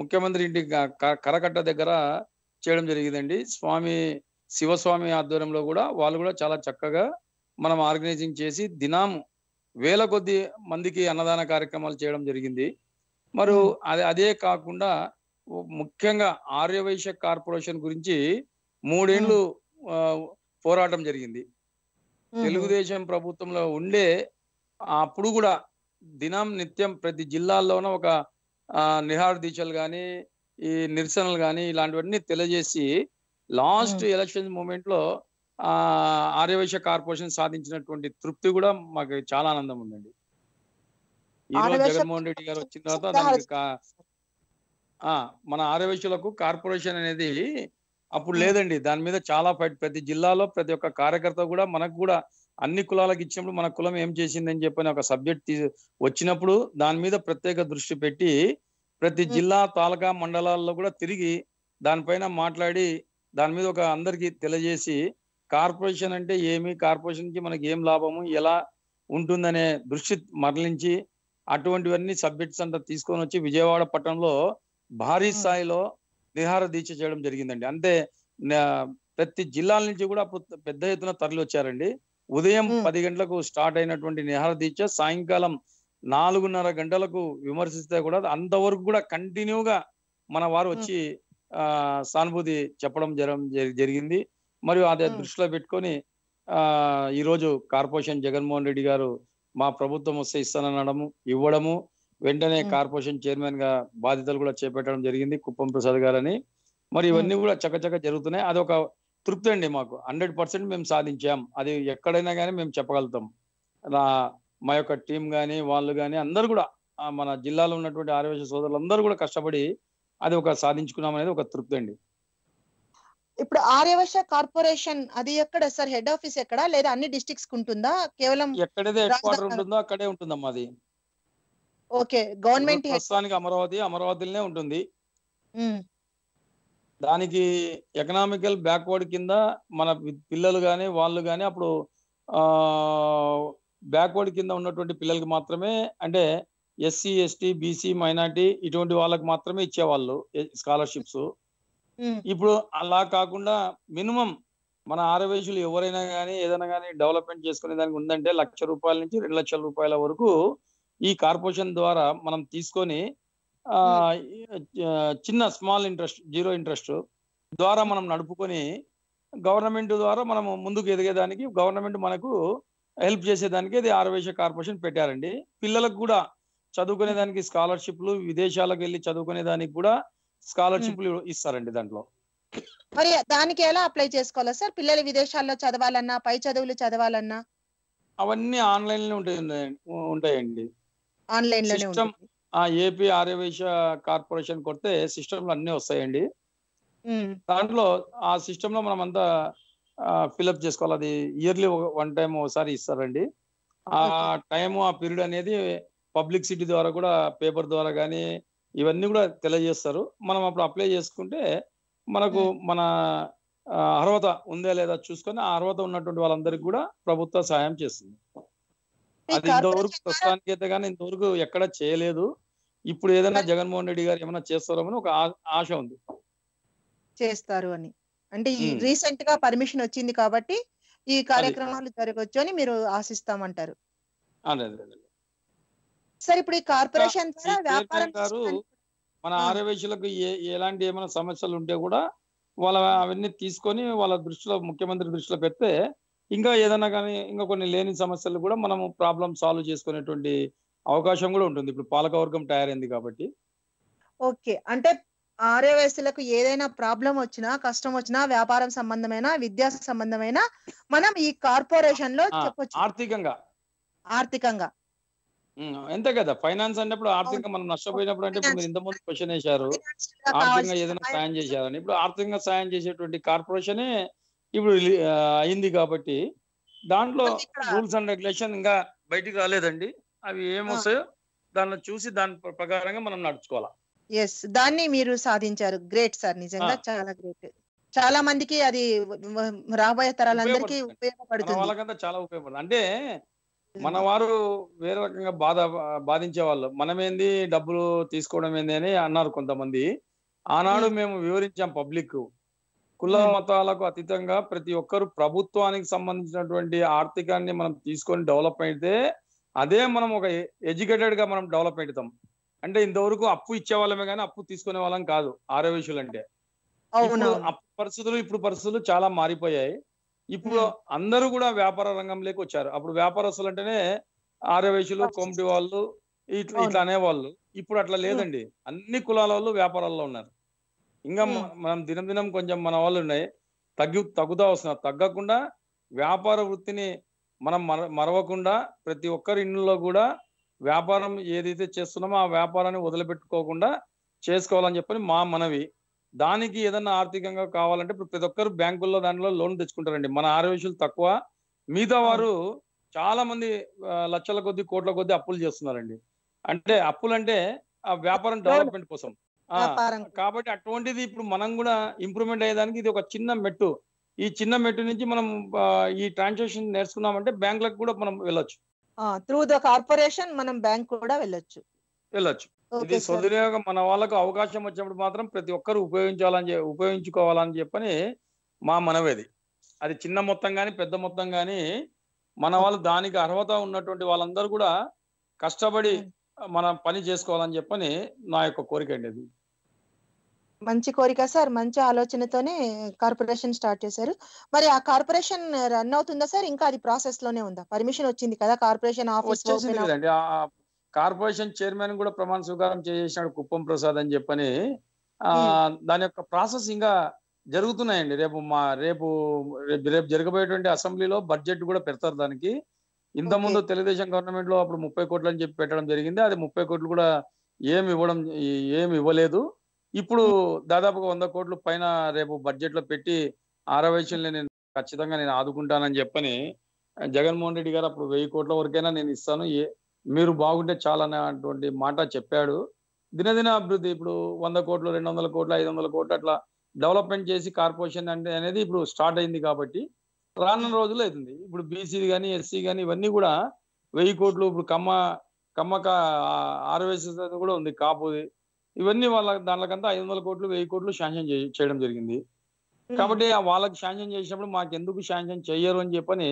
ముఖ్యమంత్రి ఇంటి కరకట్ట దగ్గర చేయడం జరిగిందండి స్వామి శివస్వామి ఆధ్వర్యంలో కూడా వాళ్ళు కూడా చాలా చక్కగా మనం ఆర్గనైజింగ్ చేసి దినం వేల కొద్ది మందికి అన్నదాన కార్యక్రమాలు చేయడం జరిగింది మరి అదే అదే కాకుండా ముఖ్యంగా ఆర్యవైశ్య కార్పొరేషన్ గురించి మూడేళ్లు పోరాటం జరిగింది తెలుగుదేశం ప్రభుత్వంలో ఉండే అప్పుడు కూడా దినం నిత్యం ప్రతి జిల్లాల్లోనూ ఒక నిహార్ దీక్షలు కానీ ఈ నిరసనలు కానీ ఇలాంటివన్నీ తెలియజేసి లాస్ట్ ఎలక్షన్ మూమెంట్ లో ఆ ఆర్యవైశ్య కార్పొరేషన్ సాధించినటువంటి తృప్తి కూడా మాకు చాలా ఆనందం ఉందండి ఈరోజు జగన్మోహన్ రెడ్డి గారు వచ్చిన తర్వాత దానికి మన ఆరవేశులకు కార్పొరేషన్ అనేది అప్పుడు లేదండి దాని మీద చాలా ఫైట్ ప్రతి జిల్లాలో ప్రతి ఒక్క కార్యకర్త కూడా మనకు కూడా అన్ని కులాలకు ఇచ్చినప్పుడు మన కులం ఏం చేసిందని చెప్పని ఒక సబ్జెక్ట్ వచ్చినప్పుడు దాని మీద ప్రత్యేక దృష్టి పెట్టి ప్రతి జిల్లా తాలూకా మండలాల్లో కూడా తిరిగి దానిపైన మాట్లాడి దాని మీద ఒక అందరికీ తెలియజేసి కార్పొరేషన్ అంటే ఏమి కార్పొరేషన్కి మనకి ఏం లాభము ఎలా ఉంటుందనే దృష్టి మరలించి అటువంటివన్నీ సబ్జెక్ట్స్ అంతా తీసుకొని వచ్చి విజయవాడ పట్టణంలో భారీ స్థాయిలో నిహార దీక్ష చేయడం జరిగిందండి అంతే ప్రతి జిల్లాల నుంచి కూడా పెద్ద ఎత్తున తరలి వచ్చారండి ఉదయం పది గంటలకు స్టార్ట్ అయినటువంటి నిహార దీక్ష సాయంకాలం నాలుగున్నర గంటలకు విమర్శిస్తే కూడా అంతవరకు కూడా కంటిన్యూగా మన వారు వచ్చి సానుభూతి చెప్పడం జరిగింది మరియు అదే దృష్టిలో పెట్టుకొని ఆ ఈరోజు కార్పొరేషన్ జగన్మోహన్ రెడ్డి గారు మా ప్రభుత్వం వస్తే ఇస్తానడము ఇవ్వడము వెంటనే కార్పొరేషన్ చైర్మన్ గా బాధ్యతలు కూడా చేపట్టడం జరిగింది కుప్పం ప్రసాద్ గారని మరి ఇవన్నీ కూడా చకచక జరుగుతున్నాయి అది ఒక తృప్తి అండి మాకు హండ్రెడ్ పర్సెంట్ మేము సాధించాం అది ఎక్కడైనా కానీ మేము చెప్పగలుగుతాం నా మా యొక్క టీం కానీ వాళ్ళు కానీ అందరు కూడా మన జిల్లాలో ఉన్నటువంటి ఆరోగ్య అందరూ కూడా కష్టపడి అది ఒక సాధించుకున్నాం అనేది ఒక తృప్తి అండి ఇప్పుడు ఆర్యవశ కార్పొరేషన్ అది ఎక్కడ సార్ హెడ్ ఆఫీస్ ఎక్కడ లేదా అన్ని డిస్ట్రిక్ట్స్ ఉంటుందా కేవలం ఎక్కడైతే హెడ్ క్వార్టర్ ఉంటుందో అక్కడే ఉంటుందమ్మా అది ఓకే గవర్నమెంట్ ప్రస్తుతానికి అమరావతి అమరావతిలోనే ఉంటుంది దానికి ఎకనామికల్ బ్యాక్వర్డ్ కింద మన పిల్లలు కానీ వాళ్ళు కానీ అప్పుడు బ్యాక్వర్డ్ కింద ఉన్నటువంటి పిల్లలకి మాత్రమే అంటే ఎస్సీ ఎస్టీ బీసీ మైనార్టీ ఇటువంటి వాళ్ళకి మాత్రమే ఇచ్చేవాళ్ళు స్కాలర్షిప్స్ ఇప్పుడు అలా కాకుండా మినిమం మన ఆరవయసులు ఎవరైనా కానీ ఏదైనా కానీ డెవలప్మెంట్ చేసుకునే దానికి ఉందంటే లక్ష రూపాయల నుంచి రెండు లక్షల రూపాయల వరకు ఈ కార్పొరేషన్ ద్వారా మనం తీసుకొని చిన్న స్మాల్ ఇంట్రెస్ట్ జీరో ఇంట్రెస్ట్ ద్వారా మనం నడుపుకొని గవర్నమెంట్ ద్వారా మనం ముందుకు ఎదిగేదానికి గవర్నమెంట్ మనకు హెల్ప్ చేసేదానికి అది ఆరవేశ కార్పొరేషన్ పెట్టారండి పిల్లలకు కూడా చదువుకునే దానికి స్కాలర్షిప్లు విదేశాలకు వెళ్ళి చదువుకునే దానికి కూడా స్కాలర్షిప్లు ఇస్తారండి దాంట్లో మరి దానికి ఎలా అప్లై చేసుకోవాలి సార్ పిల్లలు విదేశాల్లో చదవాలన్నా పై చదువులు చదవాలన్నా అవన్నీ ఆన్లైన్ లో ఉంటాయి ఉంటాయండి ఆన్లైన్ సిస్టమ్ ఆ ఏపీ ఆర్యవేశ కార్పొరేషన్ కొడితే సిస్టమ్ లో అన్ని వస్తాయండి దాంట్లో ఆ సిస్టమ్ లో మనం అంతా ఫిల్అప్ చేసుకోవాలి అది ఇయర్లీ వన్ టైం ఒకసారి ఇస్తారండి ఆ టైం ఆ పీరియడ్ అనేది పబ్లిక్ సిటీ ద్వారా కూడా పేపర్ ద్వారా కానీ ఇవన్నీ కూడా తెలియజేస్తారు మనం అప్పుడు అప్లై చేసుకుంటే మనకు మన అర్హత ఉందా లేదా చూసుకొని ఆ అర్హత ఉన్నటువంటి వాళ్ళందరికీ కూడా ప్రభుత్వ సహాయం చేస్తుంది అది ఇంతవరకు ప్రస్తుతానికి అయితే కానీ ఇంతవరకు ఎక్కడ చేయలేదు ఇప్పుడు ఏదైనా జగన్మోహన్ రెడ్డి గారు ఏమైనా చేస్తారని ఒక ఆశ ఉంది చేస్తారు అని అంటే ఈ రీసెంట్ గా పర్మిషన్ వచ్చింది కాబట్టి ఈ కార్యక్రమాలు జరగవచ్చు అని మీరు ఆశిస్తామంటారు సరే ఇప్పుడు ఈ కార్పొరేషన్ ద్వారా వ్యాపారం గారు మన ఆరవేశులకు ఎలాంటి ఏమైనా సమస్యలు ఉంటే కూడా వాళ్ళ అవన్నీ తీసుకొని వాళ్ళ దృష్టిలో ముఖ్యమంత్రి దృష్టిలో పెడితే ఇంకా ఏదైనా కానీ ఇంకా కొన్ని లేని సమస్యలు కూడా మనం ప్రాబ్లం సాల్వ్ చేసుకునేటువంటి అవకాశం కూడా ఉంటుంది ఇప్పుడు పాలకవర్గం తయారైంది కాబట్టి ఓకే అంటే వయసులకు ఏదైనా ప్రాబ్లం వచ్చినా కష్టం వచ్చినా వ్యాపారం సంబంధమైన విద్యా సంబంధమైన మనం ఈ కార్పొరేషన్ లో చెప్పొచ్చు ఆర్థికంగా ఆర్థికంగా ఎంత కదా ఫైనాన్స్ అన్నప్పుడు ఆర్థికంగా మనం నష్టపోయినప్పుడు అంటే మీరు ఇంత ముందు క్వశ్చన్ వేశారు ఆర్థికంగా ఏదైనా సాయం చేశారని ఇప్పుడు ఆర్థికంగా సాయం చేసేటువంటి కార్పొరేషనే ఇప్పుడు అయింది కాబట్టి దాంట్లో రూల్స్ అండ్ రెగ్యులేషన్ ఇంకా బయటికి రాలేదండి అవి ఏమొస్తాయో దాన్ని చూసి దాని ప్రకారంగా మనం నడుచుకోవాలి ఎస్ దాన్ని మీరు సాధించారు గ్రేట్ సార్ నిజంగా చాలా గ్రేట్ చాలా మందికి అది రాబోయే తరాలందరికీ ఉపయోగపడుతుంది వాళ్ళకంతా చాలా ఉపయోగపడుతుంది అంటే hmm. మన వారు వేరే రకంగా బాధ బాధించే వాళ్ళు మనమేంది డబ్బులు తీసుకోవడం ఏంది అని అన్నారు కొంతమంది ఆనాడు hmm. మేము వివరించాం పబ్లిక్ కుల మతాలకు అతీతంగా ప్రతి ఒక్కరు ప్రభుత్వానికి సంబంధించినటువంటి ఆర్థికాన్ని మనం తీసుకొని డెవలప్ అయితే అదే మనం ఒక ఎడ్యుకేటెడ్ గా మనం డెవలప్ అవుతాం అంటే ఇంతవరకు అప్పు ఇచ్చే వాళ్ళమే కానీ అప్పు తీసుకునే వాళ్ళం కాదు విషయాలు అంటే పరిస్థితులు ఇప్పుడు పరిస్థితులు చాలా మారిపోయాయి ఇప్పుడు అందరూ కూడా వ్యాపార రంగంలోకి వచ్చారు అప్పుడు వ్యాపారస్తులు అంటేనే వయసులు కోమిటి వాళ్ళు ఇట్లా ఇట్లా అనేవాళ్ళు ఇప్పుడు అట్లా లేదండి అన్ని కులాల వాళ్ళు వ్యాపారాల్లో ఉన్నారు ఇంకా మనం దినం దినం కొంచెం మన వాళ్ళు ఉన్నాయి తగ్గి తగ్గుతా వస్తున్నారు తగ్గకుండా వ్యాపార వృత్తిని మనం మర మరవకుండా ప్రతి ఒక్కరి ఇంట్లో కూడా వ్యాపారం ఏదైతే చేస్తున్నామో ఆ వ్యాపారాన్ని వదిలిపెట్టుకోకుండా చేసుకోవాలని చెప్పని మా మనవి దానికి ఏదన్నా ఆర్థికంగా కావాలంటే ఇప్పుడు ప్రతి ఒక్కరు బ్యాంకుల్లో దానిలో లోన్ తెచ్చుకుంటారండి మన ఆరోగ్యాలు తక్కువ మిగతా వారు చాలా మంది లక్షల కొద్ది కోట్ల కొద్ది అప్పులు చేస్తున్నారండి అంటే అప్పులు అంటే ఆ వ్యాపారం డెవలప్మెంట్ కోసం కాబట్టి అటువంటిది ఇప్పుడు మనం కూడా ఇంప్రూవ్మెంట్ అయ్యేదానికి ఇది ఒక చిన్న మెట్టు ఈ చిన్న మెట్టు నుంచి మనం ఈ ట్రాన్సాక్షన్ నేర్చుకున్నామంటే బ్యాంకులకు కూడా మనం వెళ్ళొచ్చు త్రూ ద కార్పొరేషన్ మనం బ్యాంక్ కూడా వెళ్ళొచ్చు వెళ్ళొచ్చు ఇది సదునియోగం మన వాళ్ళకు అవకాశం వచ్చినప్పుడు మాత్రం ప్రతి ఒక్కరు ఉపయోగించాలని ఉపయోగించుకోవాలని చెప్పని మా మనవేది అది చిన్న మొత్తం కానీ పెద్ద మొత్తం కానీ మన వాళ్ళు దానికి అర్హత ఉన్నటువంటి వాళ్ళందరూ కూడా కష్టపడి మనం పని చేసుకోవాలని చెప్పని నా యొక్క కోరిక అండి మంచి కోరిక సార్ మంచి ఆలోచనతోనే కార్పొరేషన్ స్టార్ట్ చేశారు మరి ఆ కార్పొరేషన్ రన్ అవుతుందా సార్ ఇంకా అది ప్రాసెస్ లోనే ఉందా పర్మిషన్ వచ్చింది కదా కార్పొరేషన్ ఆఫీస్ కార్పొరేషన్ చైర్మన్ కూడా ప్రమాణ స్వీకారం చేసేసినాడు కుప్పం ప్రసాద్ అని చెప్పని దాని యొక్క ప్రాసెస్ ఇంకా జరుగుతున్నాయండి రేపు మా రేపు రేపు జరగబోయేటువంటి అసెంబ్లీలో బడ్జెట్ కూడా పెడతారు దానికి ఇంతకుముందు తెలుగుదేశం గవర్నమెంట్ లో అప్పుడు ముప్పై కోట్లు అని చెప్పి పెట్టడం జరిగింది అది ముప్పై కోట్లు కూడా ఏమి ఇవ్వడం ఏమి ఇవ్వలేదు ఇప్పుడు దాదాపుగా వంద కోట్లు పైన రేపు బడ్జెట్ లో పెట్టి ఆరవేశంలో నేను ఖచ్చితంగా నేను ఆదుకుంటానని చెప్పని జగన్మోహన్ రెడ్డి గారు అప్పుడు వెయ్యి కోట్ల వరకైనా నేను ఇస్తాను మీరు బాగుంటే చాలనేటువంటి మాట చెప్పాడు దినదిన అభివృద్ధి ఇప్పుడు వంద కోట్లు రెండు వందల కోట్లు ఐదు వందల కోట్లు అట్లా డెవలప్మెంట్ చేసి కార్పొరేషన్ అంటే అనేది ఇప్పుడు స్టార్ట్ అయింది కాబట్టి రానున్న రోజుల్లో అవుతుంది ఇప్పుడు బీసీ కానీ ఎస్సీ కానీ ఇవన్నీ కూడా వెయ్యి కోట్లు ఇప్పుడు కమ్మ కమ్మక ఆర్వేసీ కూడా ఉంది కాపు ఇవన్నీ వాళ్ళ దాంట్లోకంతా ఐదు వందల కోట్లు వెయ్యి కోట్లు శాంక్షన్ చేయడం జరిగింది కాబట్టి వాళ్ళకి శాంక్షన్ చేసినప్పుడు మాకు ఎందుకు శాంక్షన్ చేయరు అని చెప్పని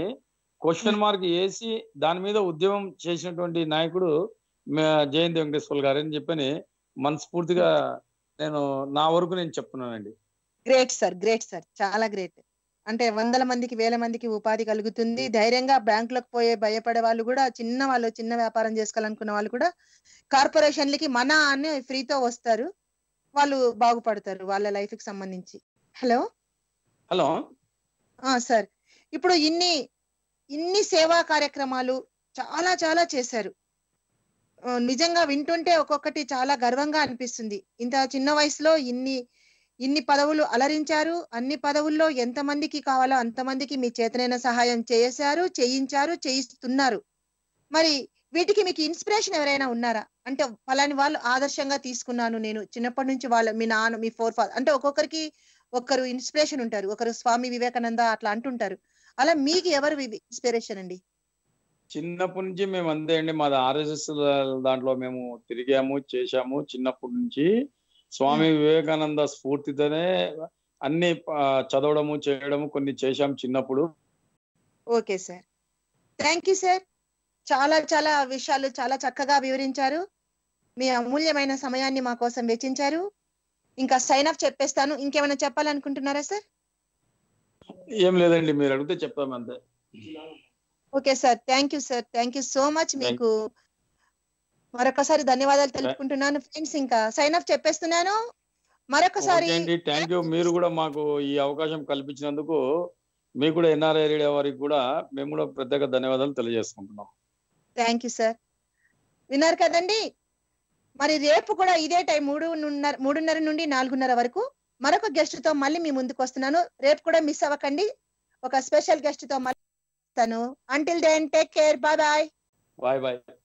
క్వశ్చన్ మార్క్ వేసి దాని మీద ఉద్యమం చేసినటువంటి నాయకుడు జయంతి వెంకటేశ్వర గారు అని చెప్పని మనస్ఫూర్తిగా నేను నా వరకు నేను చెప్తున్నానండి గ్రేట్ సార్ గ్రేట్ సార్ చాలా గ్రేట్ అంటే వందల మందికి వేల మందికి ఉపాధి కలుగుతుంది ధైర్యంగా బ్యాంకులకు పోయే భయపడే వాళ్ళు కూడా చిన్న వాళ్ళు చిన్న వ్యాపారం చేసుకోవాలనుకున్న వాళ్ళు కూడా కార్పొరేషన్లకి మన అని ఫ్రీతో వస్తారు వాళ్ళు బాగుపడతారు వాళ్ళ లైఫ్ కి సంబంధించి హలో హలో సార్ ఇప్పుడు ఇన్ని ఇన్ని సేవా కార్యక్రమాలు చాలా చాలా చేశారు నిజంగా వింటుంటే ఒక్కొక్కటి చాలా గర్వంగా అనిపిస్తుంది ఇంత చిన్న వయసులో ఇన్ని ఇన్ని పదవులు అలరించారు అన్ని పదవుల్లో ఎంతమందికి కావాలో అంతమందికి మీ చేతనైన సహాయం చేశారు చేయించారు చేయిస్తున్నారు మరి వీటికి మీకు ఇన్స్పిరేషన్ ఎవరైనా ఉన్నారా అంటే పలాని వాళ్ళు ఆదర్శంగా తీసుకున్నాను నేను చిన్నప్పటి నుంచి వాళ్ళ మీ నాన్న మీ ఫోర్ ఫాదర్ అంటే ఒక్కొక్కరికి ఒక్కరు ఇన్స్పిరేషన్ ఉంటారు ఒకరు స్వామి వివేకానంద అట్లా అంటుంటారు అలా మీకు ఎవరు ఇన్స్పిరేషన్ అండి చిన్నప్పటి నుంచి మేము అంతే అండి మాది ఆర్ఎస్ఎస్ దాంట్లో మేము తిరిగాము చేశాము చిన్నప్పటి నుంచి స్వామి వివేకానంద స్ఫూర్తితోనే అన్ని చదవడము చేయడము కొన్ని చేశాం చిన్నప్పుడు okay sir thank you sir చాలా చాలా విషయాలు చాలా చక్కగా వివరించారు మీ అమూల్యమైన సమయాన్ని మా కోసం వెచ్చించారు ఇంకా సైన్ ఆఫ్ చెప్పేస్తాను ఇంకేమైనా చెప్పాలనుకుంటున్నారా సార్ ఏం లేదండి మీరు అడిగితే చెప్తామంతే okay sir thank you sir thank you so much మీకు మరొకసారి ధన్యవాదాలు తెలుపుకుంటున్నాను ఫ్రెండ్స్ ఇంకా సైన్ ఆఫ్ చెప్పేస్తున్నాను మరొకసారి థ్యాంక్ యూ మీరు కూడా మాకు ఈ అవకాశం కల్పించినందుకు మీకు కూడా ఎన్ఆర్ఐ రేడియో వారికి కూడా మేము కూడా ప్రత్యేక ధన్యవాదాలు తెలియజేసుకుంటున్నాం థ్యాంక్ యూ సార్ విన్నారు కదండి మరి రేపు కూడా ఇదే టైం మూడు మూడున్నర నుండి నాలుగున్నర వరకు మరొక గెస్ట్ తో మళ్ళీ మీ ముందుకు వస్తున్నాను రేపు కూడా మిస్ అవ్వకండి ఒక స్పెషల్ గెస్ట్ తో మళ్ళీ until then take care bye bye bye bye